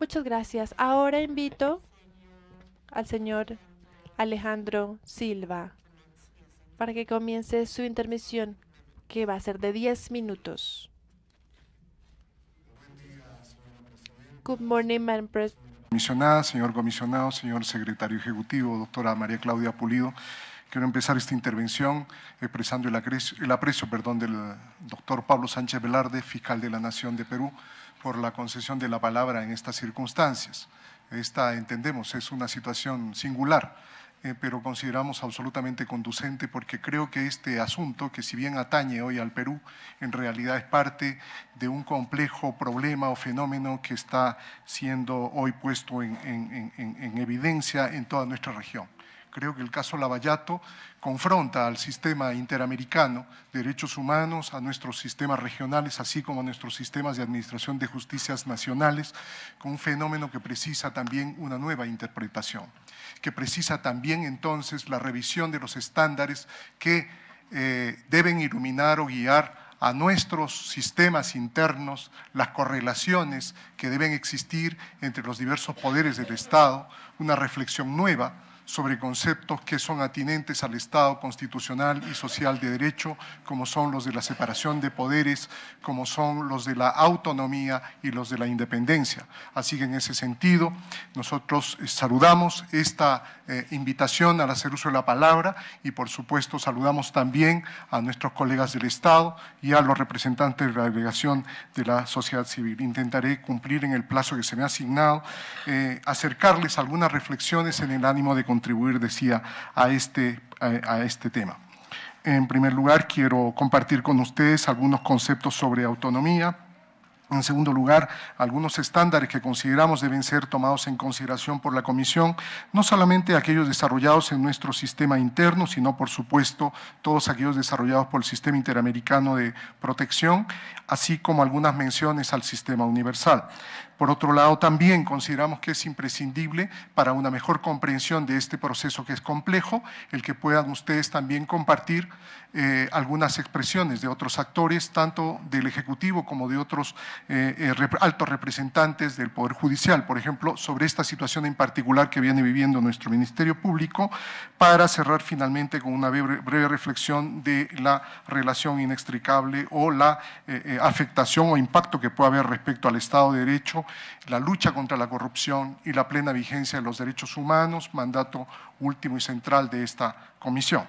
Muchas gracias. Ahora invito al señor Alejandro Silva para que comience su intermisión, que va a ser de 10 minutos. Good morning, Comisionada, señor comisionado, señor secretario ejecutivo, doctora María Claudia Pulido. Quiero empezar esta intervención expresando eh, el aprecio, perdón, del doctor Pablo Sánchez Velarde, fiscal de la Nación de Perú, por la concesión de la palabra en estas circunstancias. Esta, entendemos, es una situación singular, eh, pero consideramos absolutamente conducente porque creo que este asunto, que si bien atañe hoy al Perú, en realidad es parte de un complejo problema o fenómeno que está siendo hoy puesto en evidencia en toda nuestra región. Creo que el caso Lavallato confronta al sistema interamericano de derechos humanos, a nuestros sistemas regionales, así como a nuestros sistemas de administración de justicias nacionales, con un fenómeno que precisa también una nueva interpretación, que precisa también entonces la revisión de los estándares que eh, deben iluminar o guiar a nuestros sistemas internos, las correlaciones que deben existir entre los diversos poderes del Estado, una reflexión nueva sobre conceptos que son atinentes al Estado constitucional y social de derecho, como son los de la separación de poderes, como son los de la autonomía y los de la independencia. Así que en ese sentido, nosotros eh, saludamos esta eh, invitación al hacer uso de la palabra y por supuesto saludamos también a nuestros colegas del Estado y a los representantes de la delegación de la sociedad civil. Intentaré cumplir en el plazo que se me ha asignado, eh, acercarles algunas reflexiones en el ánimo de contribuir, decía, este, a este tema. En primer lugar, quiero compartir con ustedes algunos conceptos sobre autonomía, en segundo lugar, algunos estándares que consideramos deben ser tomados en consideración por la Comisión, no solamente aquellos desarrollados en nuestro sistema interno, sino por supuesto todos aquellos desarrollados por el Sistema Interamericano de Protección, así como algunas menciones al Sistema Universal. Por otro lado, también consideramos que es imprescindible para una mejor comprensión de este proceso que es complejo, el que puedan ustedes también compartir eh, algunas expresiones de otros actores, tanto del Ejecutivo como de otros eh, eh, altos representantes del Poder Judicial, por ejemplo, sobre esta situación en particular que viene viviendo nuestro Ministerio Público, para cerrar finalmente con una breve, reflexión de la relación inextricable o la afectación o impacto que puede haber respecto al Estado de Derecho, la lucha contra la corrupción y la plena vigencia de los derechos humanos, mandato último y central de esta comisión.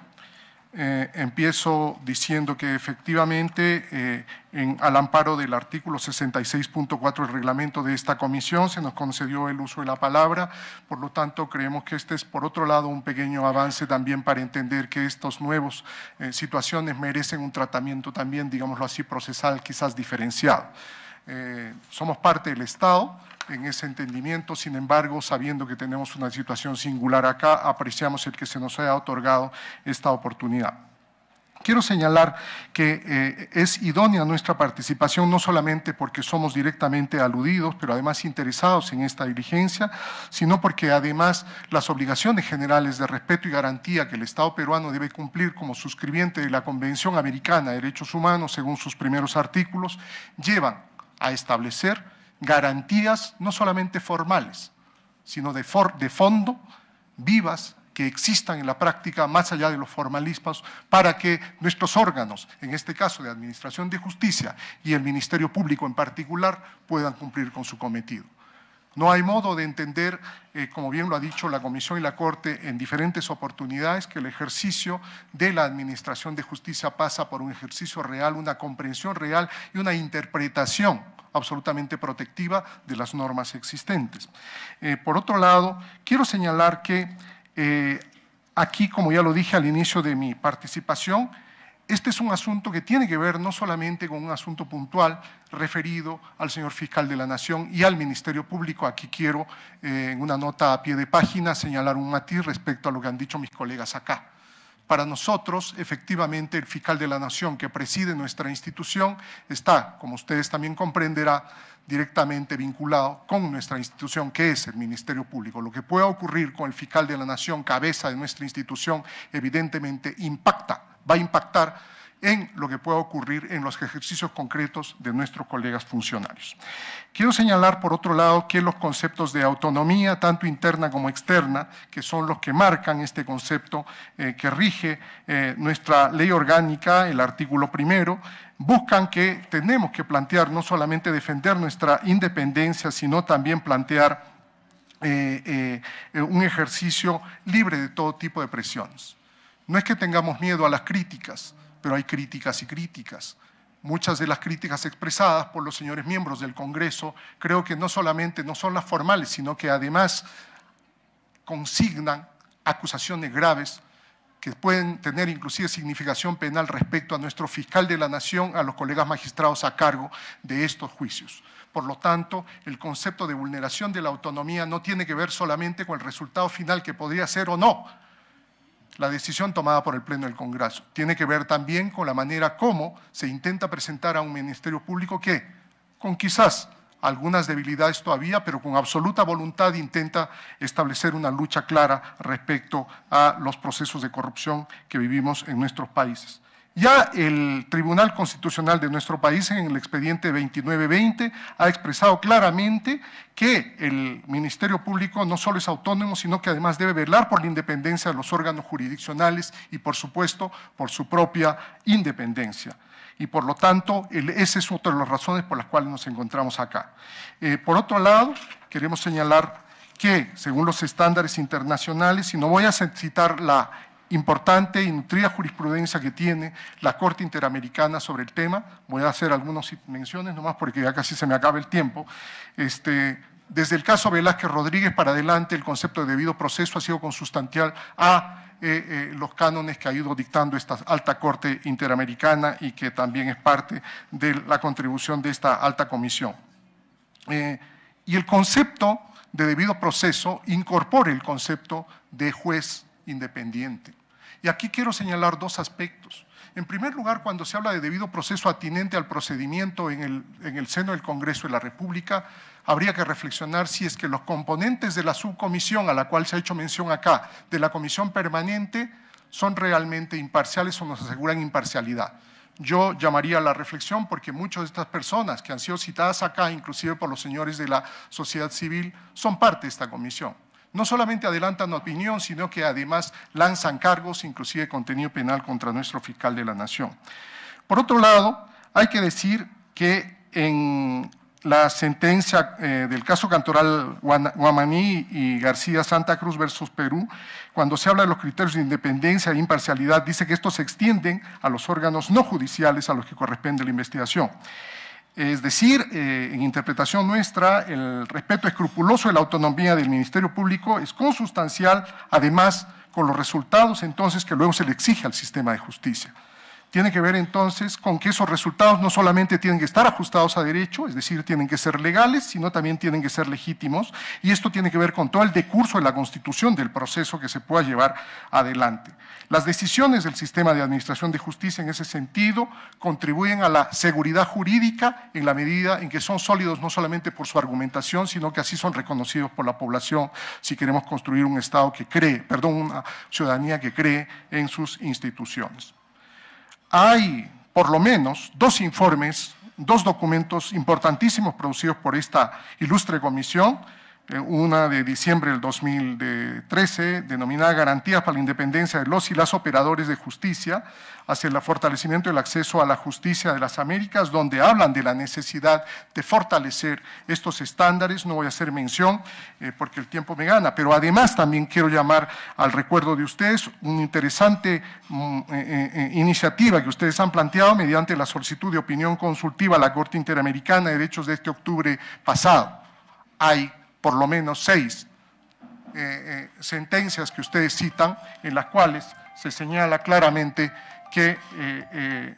Eh, empiezo diciendo que efectivamente, eh, en, al amparo del artículo 66.4 del reglamento de esta comisión, se nos concedió el uso de la palabra. Por lo tanto, creemos que este es, por otro lado, un pequeño avance también para entender que estas nuevas eh, situaciones merecen un tratamiento también, digámoslo así, procesal, quizás diferenciado. somos parte del Estado en ese entendimiento, sin embargo, sabiendo que tenemos una situación singular acá, apreciamos el que se nos haya otorgado esta oportunidad. Quiero señalar que eh, es idónea nuestra participación, no solamente porque somos directamente aludidos, pero además interesados en esta diligencia, sino porque además las obligaciones generales de respeto y garantía que el Estado peruano debe cumplir como suscribiente de la Convención Americana de Derechos Humanos, según sus primeros artículos, llevan a establecer garantías no solamente formales, sino de, fondo, vivas, que existan en la práctica más allá de los formalismos para que nuestros órganos, en este caso de Administración de Justicia y el Ministerio Público en particular, puedan cumplir con su cometido. No hay modo de entender, eh, como bien lo ha dicho la Comisión y la Corte en diferentes oportunidades, que el ejercicio de la Administración de Justicia pasa por un ejercicio real, una comprensión real y una interpretación absolutamente protectiva de las normas existentes. Eh, por otro lado, quiero señalar que eh, aquí, como ya lo dije al inicio de mi participación, este es un asunto que tiene que ver no solamente con un asunto puntual referido al señor fiscal de la Nación y al Ministerio Público. Aquí quiero, eh, en una nota a pie de página, señalar un matiz respecto a lo que han dicho mis colegas acá. Para nosotros, efectivamente, el fiscal de la Nación que preside nuestra institución está, como ustedes también comprenderán, directamente vinculado con nuestra institución, que es el Ministerio Público. Lo que pueda ocurrir con el fiscal de la Nación, cabeza de nuestra institución, evidentemente impacta, va a impactar en lo que pueda ocurrir en los ejercicios concretos de nuestros colegas funcionarios. Quiero señalar, por otro lado, que los conceptos de autonomía, tanto interna como externa, que son los que marcan este concepto eh, que rige eh, nuestra ley orgánica, el artículo primero, buscan que tenemos que plantear no solamente defender nuestra independencia, sino también plantear eh, un ejercicio libre de todo tipo de presiones. No es que tengamos miedo a las críticas, pero hay críticas y críticas. Muchas de las críticas expresadas por los señores miembros del Congreso creo que no solamente no son las formales, sino que además consignan acusaciones graves que pueden tener inclusive significación penal respecto a nuestro fiscal de la nación, a los colegas magistrados a cargo de estos juicios. Por lo tanto, el concepto de vulneración de la autonomía no tiene que ver solamente con el resultado final que podría ser o no, la decisión tomada por el Pleno del Congreso. Tiene que ver también con la manera como se intenta presentar a un Ministerio Público que, con quizás algunas debilidades todavía, pero con absoluta voluntad intenta establecer una lucha clara respecto a los procesos de corrupción que vivimos en nuestros países. Ya el Tribunal Constitucional de nuestro país en el expediente 2920 ha expresado claramente que el Ministerio Público no solo es autónomo, sino que además debe velar por la independencia de los órganos jurisdiccionales y, por supuesto, por su propia independencia y por lo tanto esa es otra de las razones por las cuales nos encontramos acá. Eh, por otro lado, queremos señalar que según los estándares internacionales, y no voy a citar la importante y nutrida jurisprudencia que tiene la Corte Interamericana sobre el tema. Voy a hacer algunas menciones nomás porque ya casi se me acaba el tiempo. Este, desde el caso Velázquez Rodríguez para adelante, el concepto de debido proceso ha sido consustancial a eh, eh, los cánones que ha ido dictando esta alta Corte Interamericana y que también es parte de la contribución de esta alta comisión. Eh, y el concepto de debido proceso incorpora el concepto de juez independiente. Y aquí quiero señalar dos aspectos. En primer lugar, cuando se habla de debido proceso atinente al procedimiento en el, en el seno del Congreso de la República, habría que reflexionar si es que los componentes de la subcomisión a la cual se ha hecho mención acá, de la comisión permanente, son realmente imparciales o nos aseguran imparcialidad. Yo llamaría a la reflexión porque muchas de estas personas que han sido citadas acá, inclusive por los señores de la sociedad civil, son parte de esta comisión no solamente adelantan opinión, sino que además lanzan cargos, inclusive contenido penal contra nuestro fiscal de la Nación. Por otro lado, hay que decir que en la sentencia eh, del caso cantoral Guamaní y García Santa Cruz versus Perú, cuando se habla de los criterios de independencia e imparcialidad, dice que estos se extienden a los órganos no judiciales a los que corresponde la investigación. Es decir, eh, en interpretación nuestra, el respeto escrupuloso de la autonomía del Ministerio Público es consustancial, además, con los resultados entonces que luego se le exige al sistema de justicia tiene que ver entonces con que esos resultados no solamente tienen que estar ajustados a derecho, es decir, tienen que ser legales, sino también tienen que ser legítimos, y esto tiene que ver con todo el decurso de la constitución del proceso que se pueda llevar adelante. Las decisiones del sistema de administración de justicia en ese sentido contribuyen a la seguridad jurídica en la medida en que son sólidos no solamente por su argumentación, sino que así son reconocidos por la población si queremos construir un Estado que cree, perdón, una ciudadanía que cree en sus instituciones hay por lo menos dos informes, dos documentos importantísimos producidos por esta ilustre comisión eh, una de diciembre del 2013, denominada Garantías para la Independencia de los y las Operadores de Justicia hacia el fortalecimiento del acceso a la justicia de las Américas, donde hablan de la necesidad de fortalecer estos estándares. No voy a hacer mención eh, porque el tiempo me gana, pero además también quiero llamar al recuerdo de ustedes una interesante mm, eh, iniciativa que ustedes han planteado mediante la solicitud de opinión consultiva a la Corte Interamericana de Derechos de este octubre pasado. Hay por lo menos seis eh, eh, sentencias que ustedes citan, en las cuales se señala claramente que eh,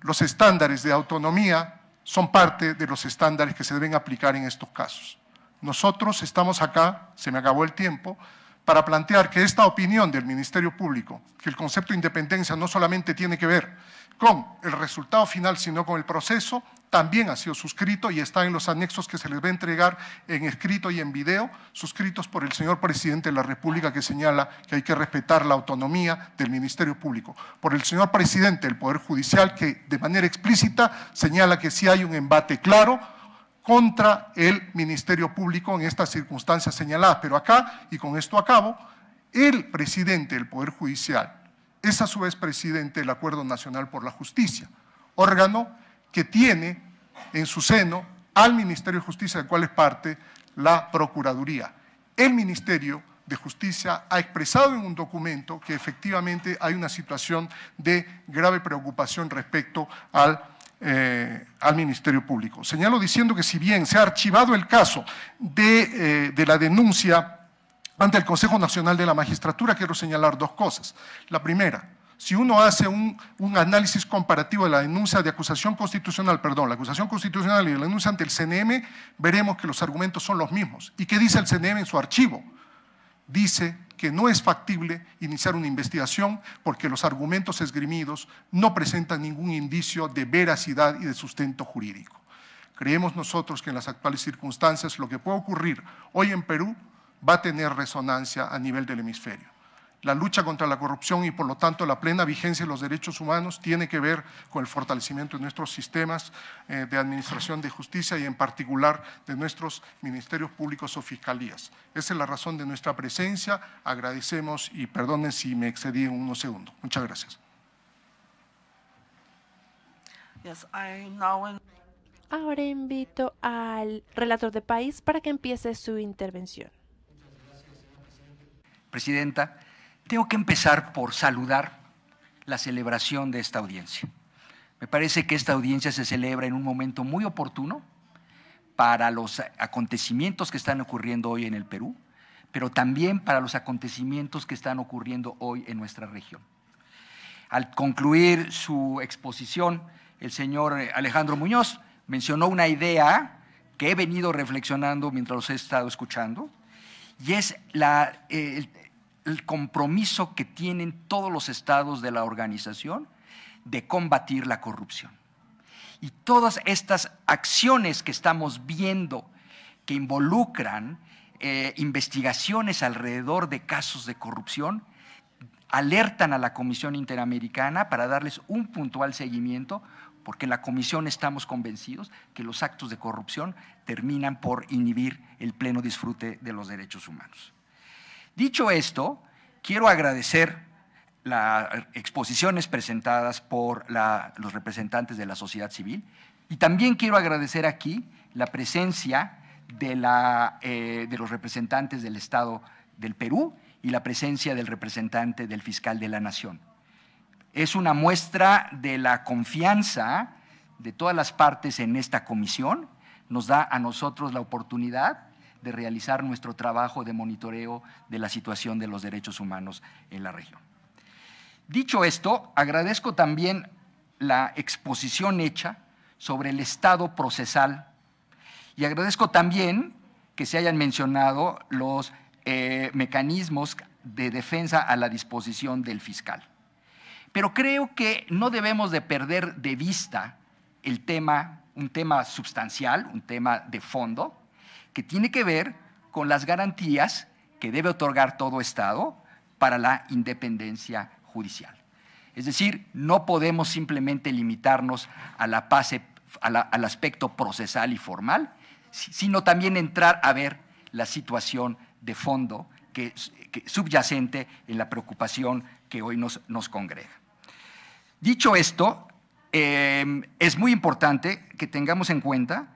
los estándares de autonomía son parte de los estándares que se deben aplicar en estos casos. Nosotros estamos acá, se me acabó el tiempo, para plantear que esta opinión del Ministerio Público, que el concepto de independencia no solamente tiene que ver con el resultado final, sino con el proceso, también ha sido suscrito y está en los anexos que se les va a entregar en escrito y en video, suscritos por el señor presidente de la República que señala que hay que respetar la autonomía del Ministerio Público, por el señor presidente del Poder Judicial que de manera explícita señala que sí hay un embate claro contra el Ministerio Público en estas circunstancias señaladas. Pero acá, y con esto acabo, el presidente del Poder Judicial es a su vez presidente del Acuerdo Nacional por la Justicia, órgano que tiene en su seno al Ministerio de Justicia, del cual es parte la Procuraduría. El Ministerio de Justicia ha expresado en un documento que efectivamente hay una situación de grave preocupación respecto al, eh, Ministerio Público. Señalo diciendo que si bien se ha archivado el caso eh, de la denuncia ante el Consejo Nacional de la Magistratura, quiero señalar dos cosas. La primera, si uno hace un, análisis comparativo de la denuncia de acusación constitucional, perdón, la acusación constitucional y la denuncia ante el CNM, veremos que los argumentos son los mismos. ¿Y qué dice el CNM en su archivo? Dice que no es factible iniciar una investigación porque los argumentos esgrimidos no presentan ningún indicio de veracidad y de sustento jurídico. Creemos nosotros que en las actuales circunstancias lo que puede ocurrir hoy en Perú va a tener resonancia a nivel del hemisferio. La lucha contra la corrupción y por lo tanto la plena vigencia de los derechos humanos tiene que ver con el fortalecimiento de nuestros sistemas eh, de administración de justicia y en particular de nuestros ministerios públicos o fiscalías. Esa es la razón de nuestra presencia. Agradecemos y perdonen si me excedí en unos segundos. Muchas gracias. Ahora invito al relator de país para que empiece su intervención. Presidenta, tengo que empezar por saludar la celebración de esta audiencia. Me parece que esta audiencia se celebra en un momento muy oportuno para los acontecimientos que están ocurriendo hoy en el Perú, pero también para los acontecimientos que están ocurriendo hoy en nuestra región. Al concluir su exposición, el señor Alejandro Muñoz mencionó una idea que he venido reflexionando mientras los he estado escuchando, y es la, el compromiso que tienen todos los estados de la organización de combatir la corrupción. Y todas estas acciones que estamos viendo que involucran eh, investigaciones alrededor de casos de corrupción alertan a la Comisión Interamericana para darles un puntual seguimiento, porque en la Comisión estamos convencidos que los actos de corrupción terminan por inhibir el pleno disfrute de los derechos humanos. Dicho esto, quiero agradecer las exposiciones presentadas por los representantes de la sociedad civil y también quiero agradecer aquí la presencia de, eh, de los representantes del Estado del Perú y la presencia del representante del fiscal de la Nación. Es una muestra de la confianza de todas las partes en esta comisión. Nos da a nosotros la oportunidad de realizar nuestro trabajo de monitoreo de la situación de los derechos humanos en la región. Dicho esto, agradezco también la exposición hecha sobre el estado procesal y agradezco también que se hayan mencionado los eh, mecanismos de defensa a la disposición del fiscal. Pero creo que no debemos de perder de vista el tema, un tema sustancial, un tema de fondo, que tiene que ver con las garantías que debe otorgar todo Estado para la independencia judicial. Es decir, no podemos simplemente limitarnos a la al aspecto procesal y formal, sino también entrar a ver la situación de fondo que, subyacente en la preocupación que hoy nos, nos congrega. Dicho esto, eh, es muy importante que tengamos en cuenta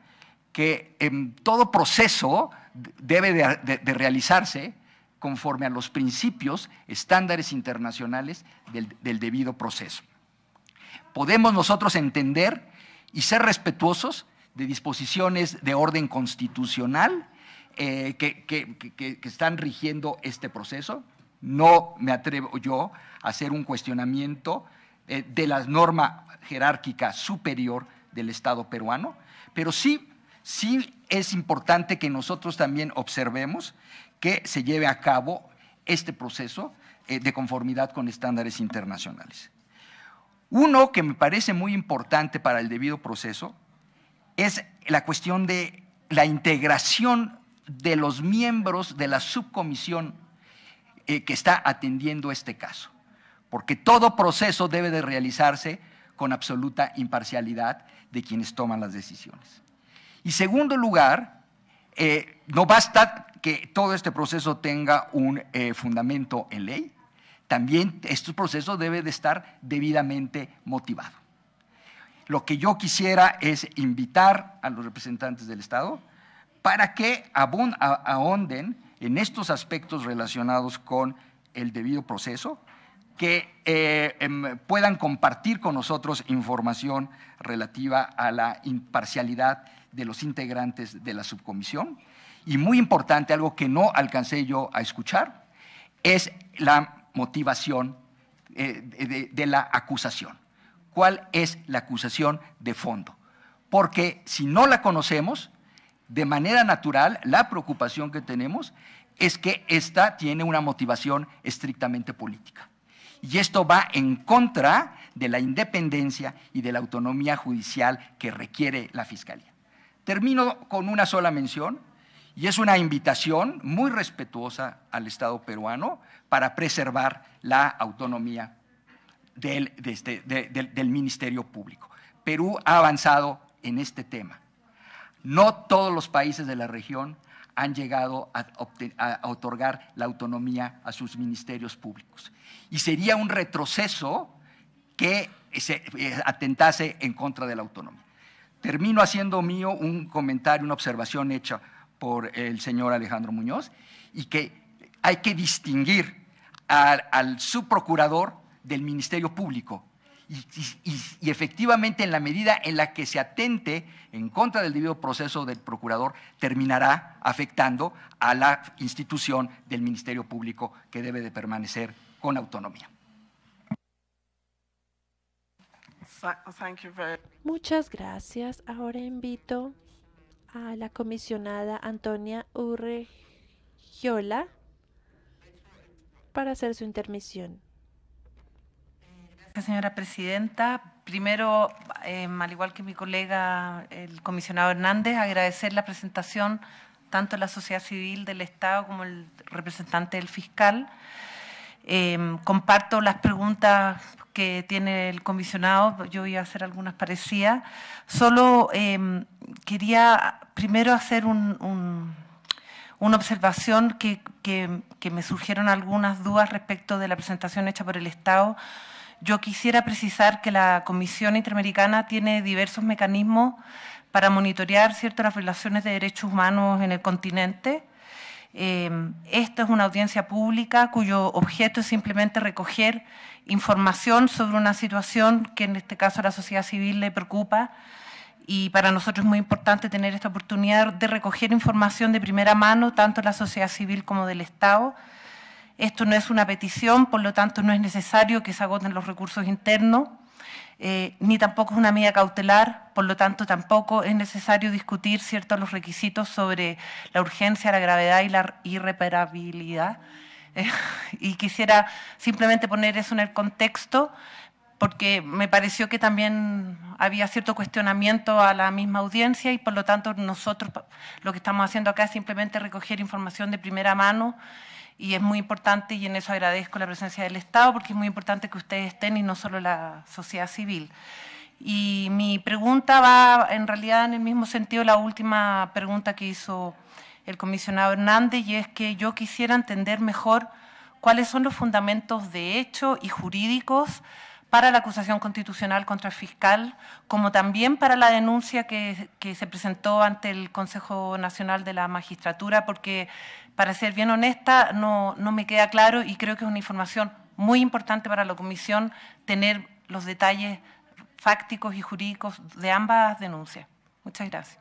que en todo proceso debe de, realizarse conforme a los principios, estándares internacionales del, debido proceso. Podemos nosotros entender y ser respetuosos de disposiciones de orden constitucional eh, que, están rigiendo este proceso. No me atrevo yo a hacer un cuestionamiento eh, de la norma jerárquica superior del Estado peruano, pero sí sí es importante que nosotros también observemos que se lleve a cabo este proceso eh, de conformidad con estándares internacionales. Uno que me parece muy importante para el debido proceso es la cuestión de la integración de los miembros de la subcomisión eh, que está atendiendo este caso, porque todo proceso debe de realizarse con absoluta imparcialidad de quienes toman las decisiones. Y segundo lugar, eh, no basta que todo este proceso tenga un eh, fundamento en ley, también este proceso debe de estar debidamente motivado. Lo que yo quisiera es invitar a los representantes del Estado para que ahonden en estos aspectos relacionados con el debido proceso, que eh, em, puedan compartir con nosotros información relativa a la imparcialidad de los integrantes de la subcomisión. Y muy importante, algo que no alcancé yo a escuchar, es la motivación eh, de, de la acusación. ¿Cuál es la acusación de fondo? Porque si no la conocemos, de manera natural, la preocupación que tenemos es que esta tiene una motivación estrictamente política. Y esto va en contra de la independencia y de la autonomía judicial que requiere la Fiscalía. Termino con una sola mención y es una invitación muy respetuosa al Estado peruano para preservar la autonomía del, este, Ministerio Público. Perú ha avanzado en este tema. No todos los países de la región han llegado a, a, otorgar la autonomía a sus ministerios públicos. Y sería un retroceso que se eh, atentase en contra de la autonomía termino haciendo mío un comentario, una observación hecha por el señor Alejandro Muñoz, y que hay que distinguir al, subprocurador del Ministerio Público. y, efectivamente, en la medida en la que se atente en contra del debido proceso del procurador, terminará afectando a la institución del Ministerio Público que debe de permanecer con autonomía. Muchas gracias. Ahora invito a la comisionada Antonia Urregiola para hacer su intermisión. Gracias, señora presidenta. Primero, em, al igual que mi colega, el comisionado Hernández, agradecer la presentación tanto de la sociedad civil del Estado como el representante del fiscal. Em, comparto las preguntas que tiene el comisionado, yo iba a hacer algunas parecidas. Solo em, quería primero hacer una observación que, me surgieron algunas dudas respecto de la presentación hecha por el Estado. Yo quisiera precisar que la Comisión Interamericana tiene diversos mecanismos para monitorear ciertas las violaciones de derechos humanos en el continente eh, em, esta es una audiencia pública cuyo objeto es simplemente recoger información sobre una situación que en este caso a la sociedad civil le preocupa y para nosotros es muy importante tener esta oportunidad de recoger información de primera mano, tanto de la sociedad civil como del Estado. Esto no es una petición, por lo tanto no es necesario que se agoten los recursos internos. Eh, ni tampoco es una medida cautelar, por lo tanto tampoco es necesario discutir ciertos los requisitos sobre la urgencia, la gravedad y la irreparabilidad. (laughs) Eh, y quisiera simplemente poner eso en el contexto, porque me pareció que también había cierto cuestionamiento a la misma audiencia y por lo tanto nosotros lo que estamos haciendo acá es simplemente recoger información de primera mano y es muy importante, y en eso agradezco la presencia del Estado, porque es muy importante que ustedes estén y no solo la sociedad civil. Y mi pregunta va en realidad en el mismo sentido la última pregunta que hizo el comisionado Hernández, y es que yo quisiera entender mejor cuáles son los fundamentos de hecho y jurídicos para la acusación constitucional contra el fiscal, como también para la denuncia que, que, se presentó ante el Consejo Nacional de la Magistratura, porque para ser bien honesta, no, me queda claro y creo que es una información muy importante para la Comisión tener los detalles fácticos y jurídicos de ambas denuncias. Muchas gracias.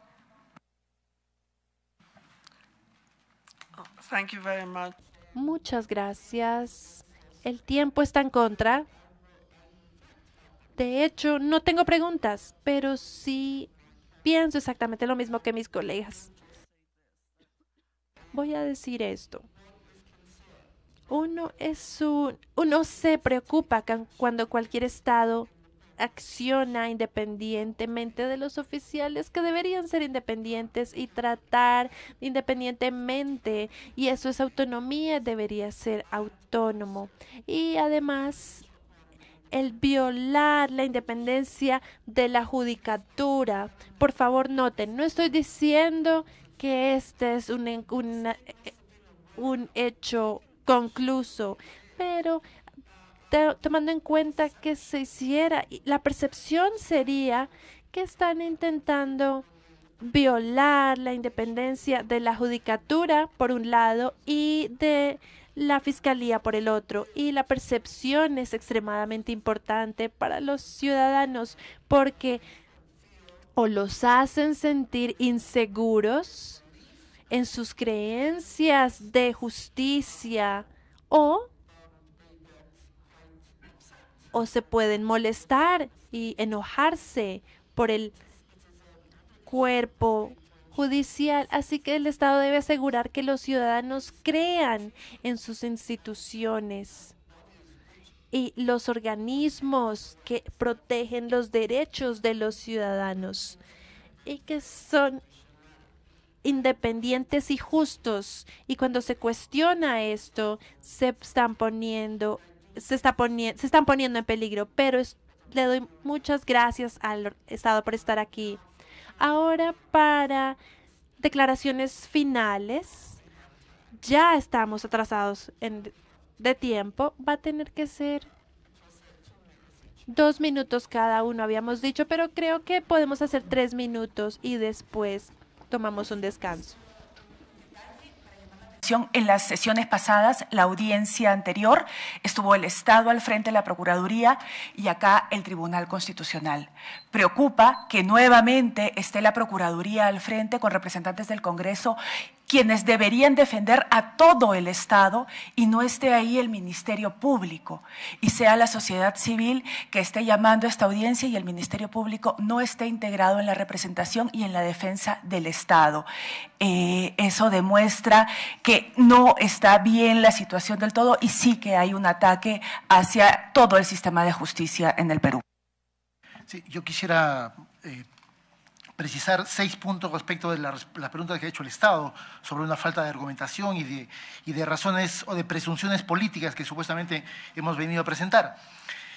Muchas gracias. El tiempo está en contra. De hecho, no tengo preguntas, pero sí pienso exactamente lo mismo que mis colegas voy a decir esto. Uno es un, uno se preocupa cuando cualquier estado acciona independientemente de los oficiales que deberían ser independientes y tratar independientemente y eso es autonomía debería ser autónomo y además el violar la independencia de la judicatura. Por favor, noten, no estoy diciendo que este es un, un, un hecho concluso, pero tomando en cuenta que se hiciera, la percepción sería que están intentando violar la independencia de la judicatura por un lado y de la fiscalía por el otro. Y la percepción es extremadamente importante para los ciudadanos porque o los hacen sentir inseguros en sus creencias de justicia o, o se pueden molestar y enojarse por el cuerpo judicial, así que el Estado debe asegurar que los ciudadanos crean en sus instituciones y los organismos que protegen los derechos de los ciudadanos y que son independientes y justos. Y cuando se cuestiona esto, se están poniendo, se, está poniendo, se están poniendo en peligro. Pero le doy muchas gracias al Estado por estar aquí. Ahora para declaraciones finales. Ya estamos atrasados en de tiempo va a tener que ser dos minutos cada uno, habíamos dicho, pero creo que podemos hacer tres minutos y después tomamos un descanso. En las sesiones pasadas, la audiencia anterior, estuvo el Estado al frente de la Procuraduría y acá el Tribunal Constitucional. Preocupa que nuevamente esté la Procuraduría al frente con representantes del Congreso quienes deberían defender a todo el Estado y no esté ahí el Ministerio Público y sea la sociedad civil que esté llamando a esta audiencia y el Ministerio Público no esté integrado en la representación y en la defensa del Estado. Eh, eso demuestra que no está bien la situación del todo y sí que hay un ataque hacia todo el sistema de justicia en el Perú. Sí, yo quisiera eh, precisar seis puntos respecto de la, pregunta que ha hecho el Estado sobre una falta de argumentación y de, razones o de presunciones políticas que supuestamente hemos venido a presentar.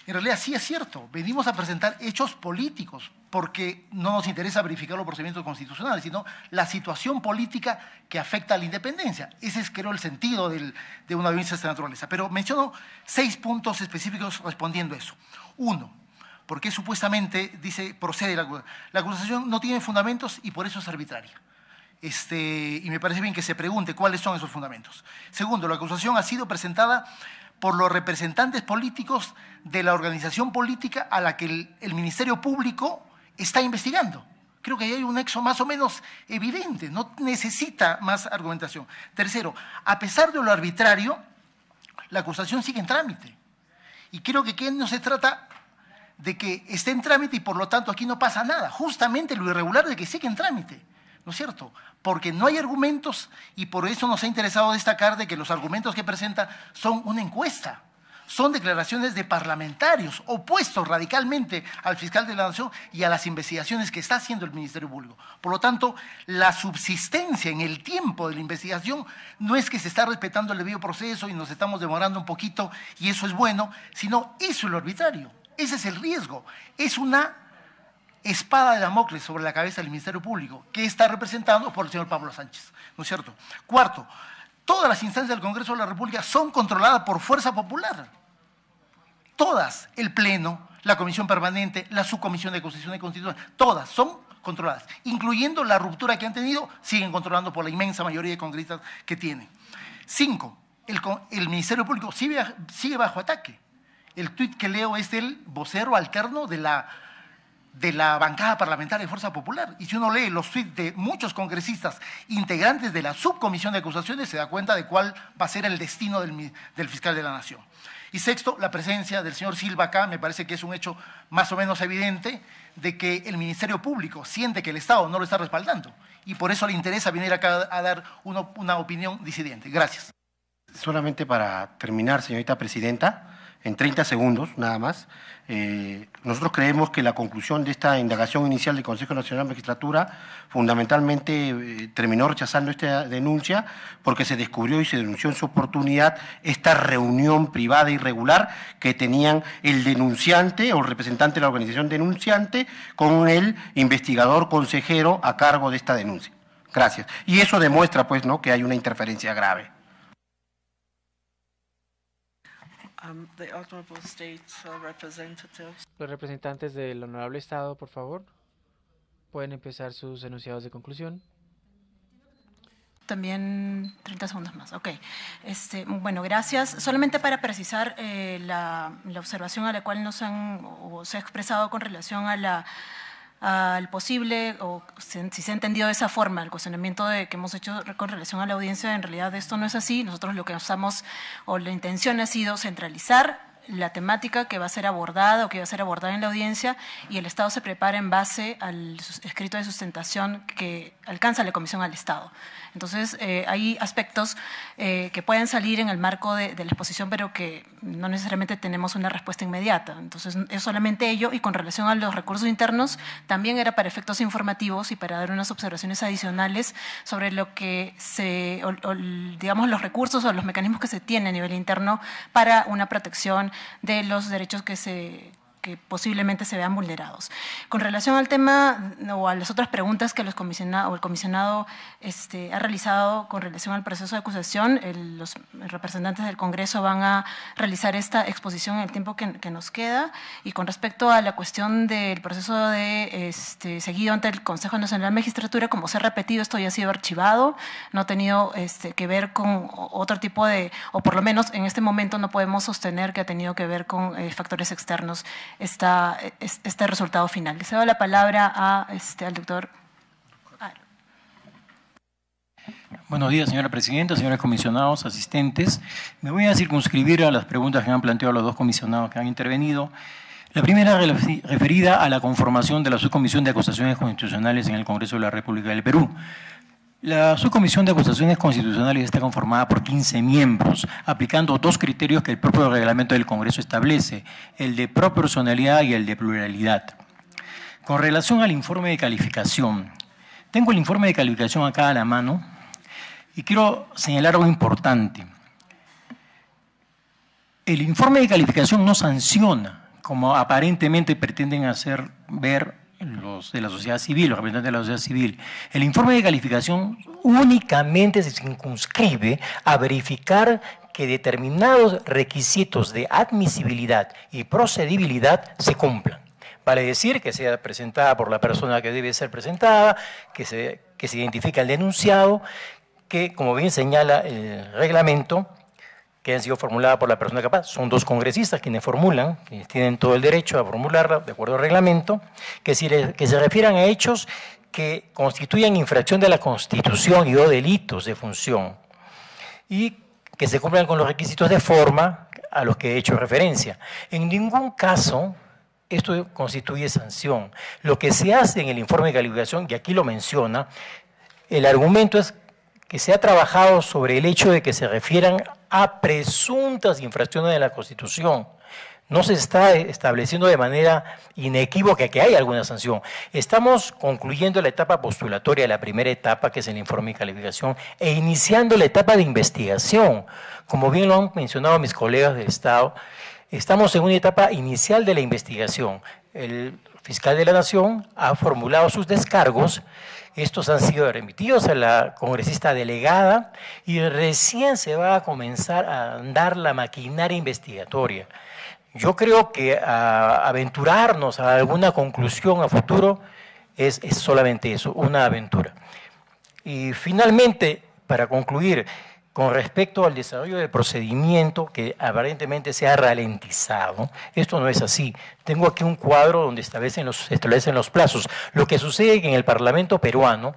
En realidad sí es cierto, venimos a presentar hechos políticos, porque no nos interesa verificar los procedimientos constitucionales, sino la situación política que afecta a la independencia. Ese es, creo, el sentido de una violencia de esta naturaleza. Pero menciono seis puntos específicos respondiendo a eso. Uno, porque supuestamente, dice, procede la, la acusación, no tiene fundamentos y por eso es arbitraria. Este, y me parece bien que se pregunte cuáles son esos fundamentos. Segundo, la acusación ha sido presentada por los representantes políticos de la organización política a la que el, el Ministerio Público está investigando. Creo que ahí hay un nexo más o menos evidente, no necesita más argumentación. Tercero, a pesar de lo arbitrario, la acusación sigue en trámite. Y creo que aquí no se trata de que esté en trámite y por lo tanto aquí no pasa nada. Justamente lo irregular de que sigue en trámite, ¿no es cierto? Porque no hay argumentos y por eso nos ha interesado destacar de que los argumentos que presenta son una encuesta, son declaraciones de parlamentarios opuestos radicalmente al fiscal de la Nación y a las investigaciones que está haciendo el Ministerio Público. Por lo tanto, la subsistencia en el tiempo de la investigación no es que se está respetando el debido proceso y nos estamos demorando un poquito y eso es bueno, sino eso es lo arbitrario ese es el riesgo. Es una espada de Damocles sobre la cabeza del Ministerio Público, que está representado por el señor Pablo Sánchez. ¿No es cierto? Cuarto, todas las instancias del Congreso de la República son controladas por fuerza popular. Todas, el Pleno, la Comisión Permanente, la Subcomisión de Constitución y Constitución, todas son controladas, incluyendo la ruptura que han tenido, siguen controlando por la inmensa mayoría de congresistas que tienen. Cinco, el, Ministerio Público sigue bajo ataque el tuit que leo es el vocero alterno de la, de la bancada parlamentaria de Fuerza Popular. Y si uno lee los tuits de muchos congresistas integrantes de la subcomisión de acusaciones, se da cuenta de cuál va a ser el destino del, fiscal de la Nación. Y sexto, la presencia del señor Silva acá me parece que es un hecho más o menos evidente de que el Ministerio Público siente que el Estado no lo está respaldando y por eso le interesa venir acá a dar una opinión disidente. Gracias. Solamente para terminar, señorita presidenta, en 30 segundos nada más. Eh, nosotros creemos que la conclusión de esta indagación inicial del Consejo Nacional de Magistratura fundamentalmente eh, terminó rechazando esta denuncia porque se descubrió y se denunció en su oportunidad esta reunión privada irregular que tenían el denunciante o el representante de la organización denunciante con el investigador consejero a cargo de esta denuncia. Gracias. Y eso demuestra, pues, ¿no?, que hay una interferencia grave. Um, uh, Los representantes del Honorable Estado, por favor, pueden empezar sus enunciados de conclusión. También 30 segundos más, ok. Este, bueno, gracias. Solamente para precisar eh, la, la observación a la cual nos han o se ha expresado con relación a la al posible, o si se ha entendido de esa forma, el cuestionamiento que hemos hecho con relación a la audiencia, en realidad esto no es así. Nosotros lo que usamos, o la intención ha sido centralizar la temática que va a ser abordada o que va a ser abordada en la audiencia y el Estado se prepara en base al escrito de sustentación que alcanza la Comisión al Estado. Entonces, eh, hay aspectos eh, que pueden salir en el marco de, la exposición, pero que no necesariamente tenemos una respuesta inmediata. Entonces, es solamente ello. Y con relación a los recursos internos, también era para efectos informativos y para dar unas observaciones adicionales sobre lo que digamos, los recursos o los mecanismos que se tienen a nivel interno para una protección de los derechos que se que posiblemente se vean vulnerados. Con relación al tema o a las otras preguntas que el comisionado este, ha realizado con relación al proceso de acusación, los representantes del Congreso van a realizar esta exposición en el tiempo que, nos queda. Y con respecto a la cuestión del proceso de este, seguido ante el Consejo Nacional de Magistratura, como se ha repetido, esto ya ha sido archivado, no ha tenido este, que ver con otro tipo de, o por lo menos en este momento no podemos sostener que ha tenido que ver con eh, factores externos este resultado final. Le cedo la palabra este, al doctor. Buenos días, señora presidenta, señores comisionados, asistentes. Me voy a circunscribir a las preguntas que han planteado los dos comisionados que han intervenido. La primera referida a la conformación de la Subcomisión de Acusaciones Constitucionales en el Congreso de la República del Perú. La subcomisión de acusaciones constitucionales está conformada por 15 miembros, aplicando dos criterios que el propio reglamento del Congreso establece, el de proporcionalidad y el de pluralidad. Con relación al informe de calificación, tengo el informe de calificación acá a la mano y quiero señalar algo importante. El informe de calificación no sanciona, como aparentemente pretenden hacer ver de la sociedad civil, los representantes de la sociedad civil. El informe de calificación únicamente se circunscribe a verificar que determinados requisitos de admisibilidad y procedibilidad se cumplan. Vale decir que sea presentada por la persona que debe ser presentada, que se, que se identifica el denunciado, que, como bien señala el reglamento, que sido formuladas por la persona capaz. Son dos congresistas quienes formulan, quienes tienen todo el derecho a formularla de acuerdo al reglamento, que, que se refieran a hechos que constituyan infracción de la Constitución y o delitos de función y que se cumplan con los requisitos de forma a los que he hecho referencia. En ningún caso esto constituye sanción. Lo que se hace en el informe de calificación, y aquí lo menciona, el argumento es que se ha trabajado sobre el hecho de que se refieran a presuntas infracciones de la Constitución. No se está estableciendo de manera inequívoca que hay alguna sanción. Estamos concluyendo la etapa postulatoria, la primera etapa que es el informe y calificación, e iniciando la etapa de investigación. Como bien lo han mencionado mis colegas del Estado, estamos en una etapa inicial de la investigación. El fiscal de la Nación ha formulado sus descargos. Estos han sido remitidos a la congresista delegada y recién se va a comenzar a andar la maquinaria investigatoria. Yo creo que aventurarnos a alguna conclusión a futuro es solamente eso, una aventura. Y finalmente, para concluir, con respecto al desarrollo del procedimiento que aparentemente se ha ralentizado, esto no es así. Tengo aquí un cuadro donde establecen los, establecen los plazos. Lo que sucede es que en el Parlamento peruano,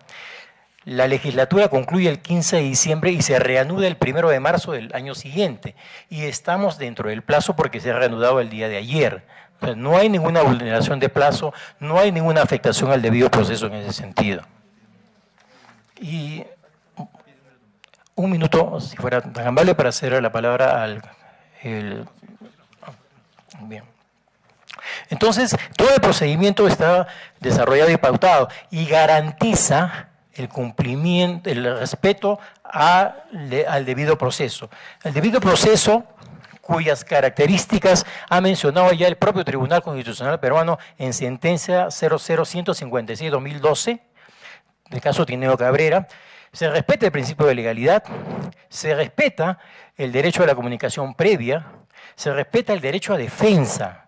la legislatura concluye el 15 de diciembre y se reanuda el 1 de marzo del año siguiente. Y estamos dentro del plazo porque se ha reanudado el día de ayer. no hay ninguna vulneración de plazo, no hay ninguna afectación al debido proceso en ese sentido. Y un minuto, si fuera tan amable, para hacer la palabra al... bien. Entonces, todo el procedimiento está desarrollado y pautado y garantiza el cumplimiento, el respeto al debido proceso. El debido proceso cuyas características ha mencionado ya el propio Tribunal Constitucional Peruano en sentencia 00156-2012, del caso Tineo Cabrera, se respeta el principio de legalidad, se respeta el derecho a la comunicación previa, se respeta el derecho a defensa,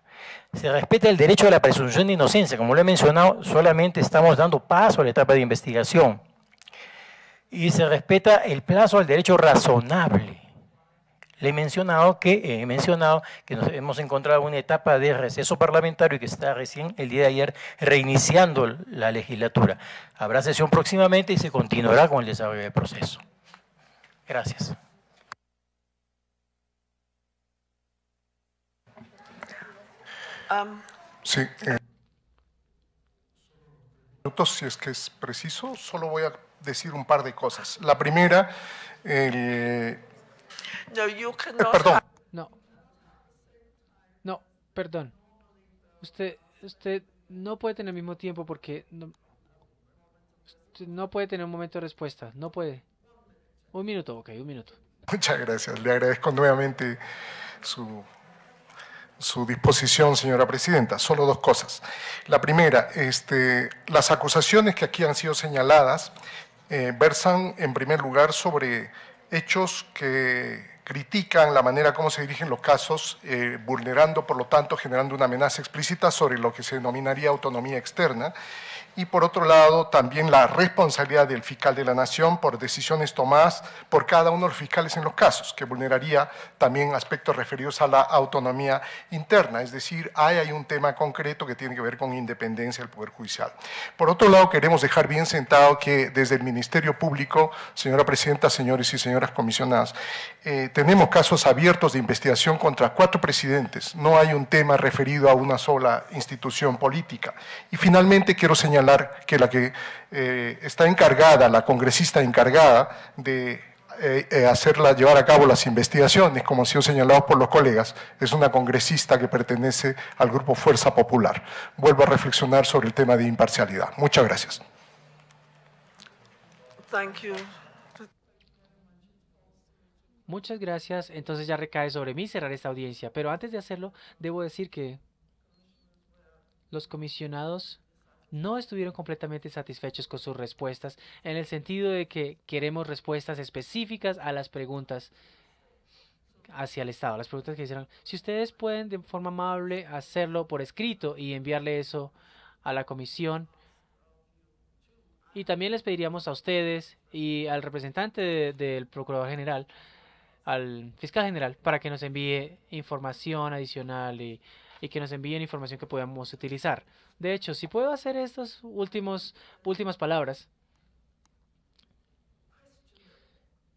se respeta el derecho a la presunción de inocencia. Como lo he mencionado, solamente estamos dando paso a la etapa de investigación. Y se respeta el plazo al derecho razonable. Le he mencionado que, eh, he mencionado que nos hemos encontrado una etapa de receso parlamentario y que está recién el día de ayer reiniciando la legislatura. Habrá sesión próximamente y se continuará con el desarrollo del proceso. Gracias. Sí. Eh, si es que es preciso, solo voy a decir un par de cosas. La primera, el no, eh, Perdón. No. perdón. Usted, usted no puede tener el mismo tiempo porque no, no puede tener un momento de respuesta. No puede. Un minuto, ok, un minuto. Muchas gracias. Le agradezco nuevamente su, su disposición, señora presidenta. Solo dos cosas. La primera, este, las acusaciones que aquí han sido señaladas eh, versan en primer lugar sobre hechos que critican la manera como se dirigen los casos, eh, vulnerando, por lo tanto, generando una amenaza explícita sobre lo que se denominaría autonomía externa y por otro lado también la responsabilidad del fiscal de la Nación por decisiones tomadas por cada uno de los fiscales en los casos, que vulneraría también aspectos referidos a la autonomía interna, es decir, hay, hay un tema concreto que tiene que ver con independencia del Poder Judicial. Por otro lado, queremos dejar bien sentado que desde el Ministerio Público, señora Presidenta, señores y señoras comisionadas, eh, tenemos casos abiertos de investigación contra cuatro presidentes, no hay un tema referido a una sola institución política. Y finalmente quiero señalar que la que eh, está encargada, la congresista encargada de eh, eh, hacerla llevar a cabo las investigaciones, como ha sido señalado por los colegas, es una congresista que pertenece al grupo Fuerza Popular. Vuelvo a reflexionar sobre el tema de imparcialidad. Muchas gracias. Thank you. Muchas gracias. Entonces ya recae sobre mí cerrar esta audiencia. Pero antes de hacerlo, debo decir que los comisionados no estuvieron completamente satisfechos con sus respuestas, en el sentido de que queremos respuestas específicas a las preguntas hacia el Estado, las preguntas que hicieron. Si ustedes pueden de forma amable hacerlo por escrito y enviarle eso a la comisión. Y también les pediríamos a ustedes y al representante del Procurador General, al Fiscal General, para que nos envíe información adicional y que nos envíen información que podamos utilizar. De hecho, si puedo hacer estas últimas palabras,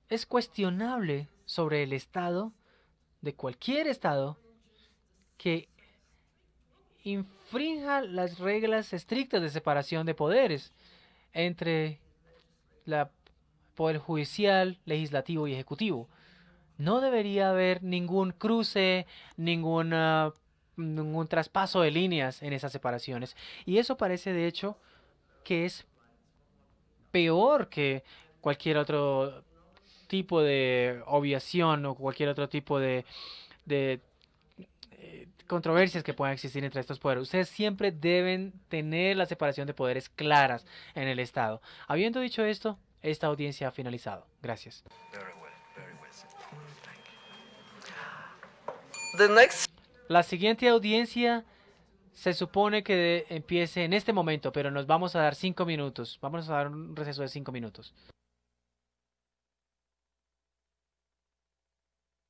es cuestionable sobre el Estado, de cualquier Estado, que infrinja las reglas estrictas de separación de poderes entre el poder judicial, legislativo y ejecutivo. No debería haber ningún cruce, ninguna un traspaso de líneas en esas separaciones. Y eso parece, de hecho, que es peor que cualquier otro tipo de obviación o cualquier otro tipo de, de eh, controversias que puedan existir entre estos poderes. Ustedes siempre deben tener la separación de poderes claras en el Estado. Habiendo dicho esto, esta audiencia ha finalizado. Gracias. The next. La siguiente audiencia se supone que empiece en este momento, pero nos vamos a dar cinco minutos. Vamos a dar un receso de cinco minutos.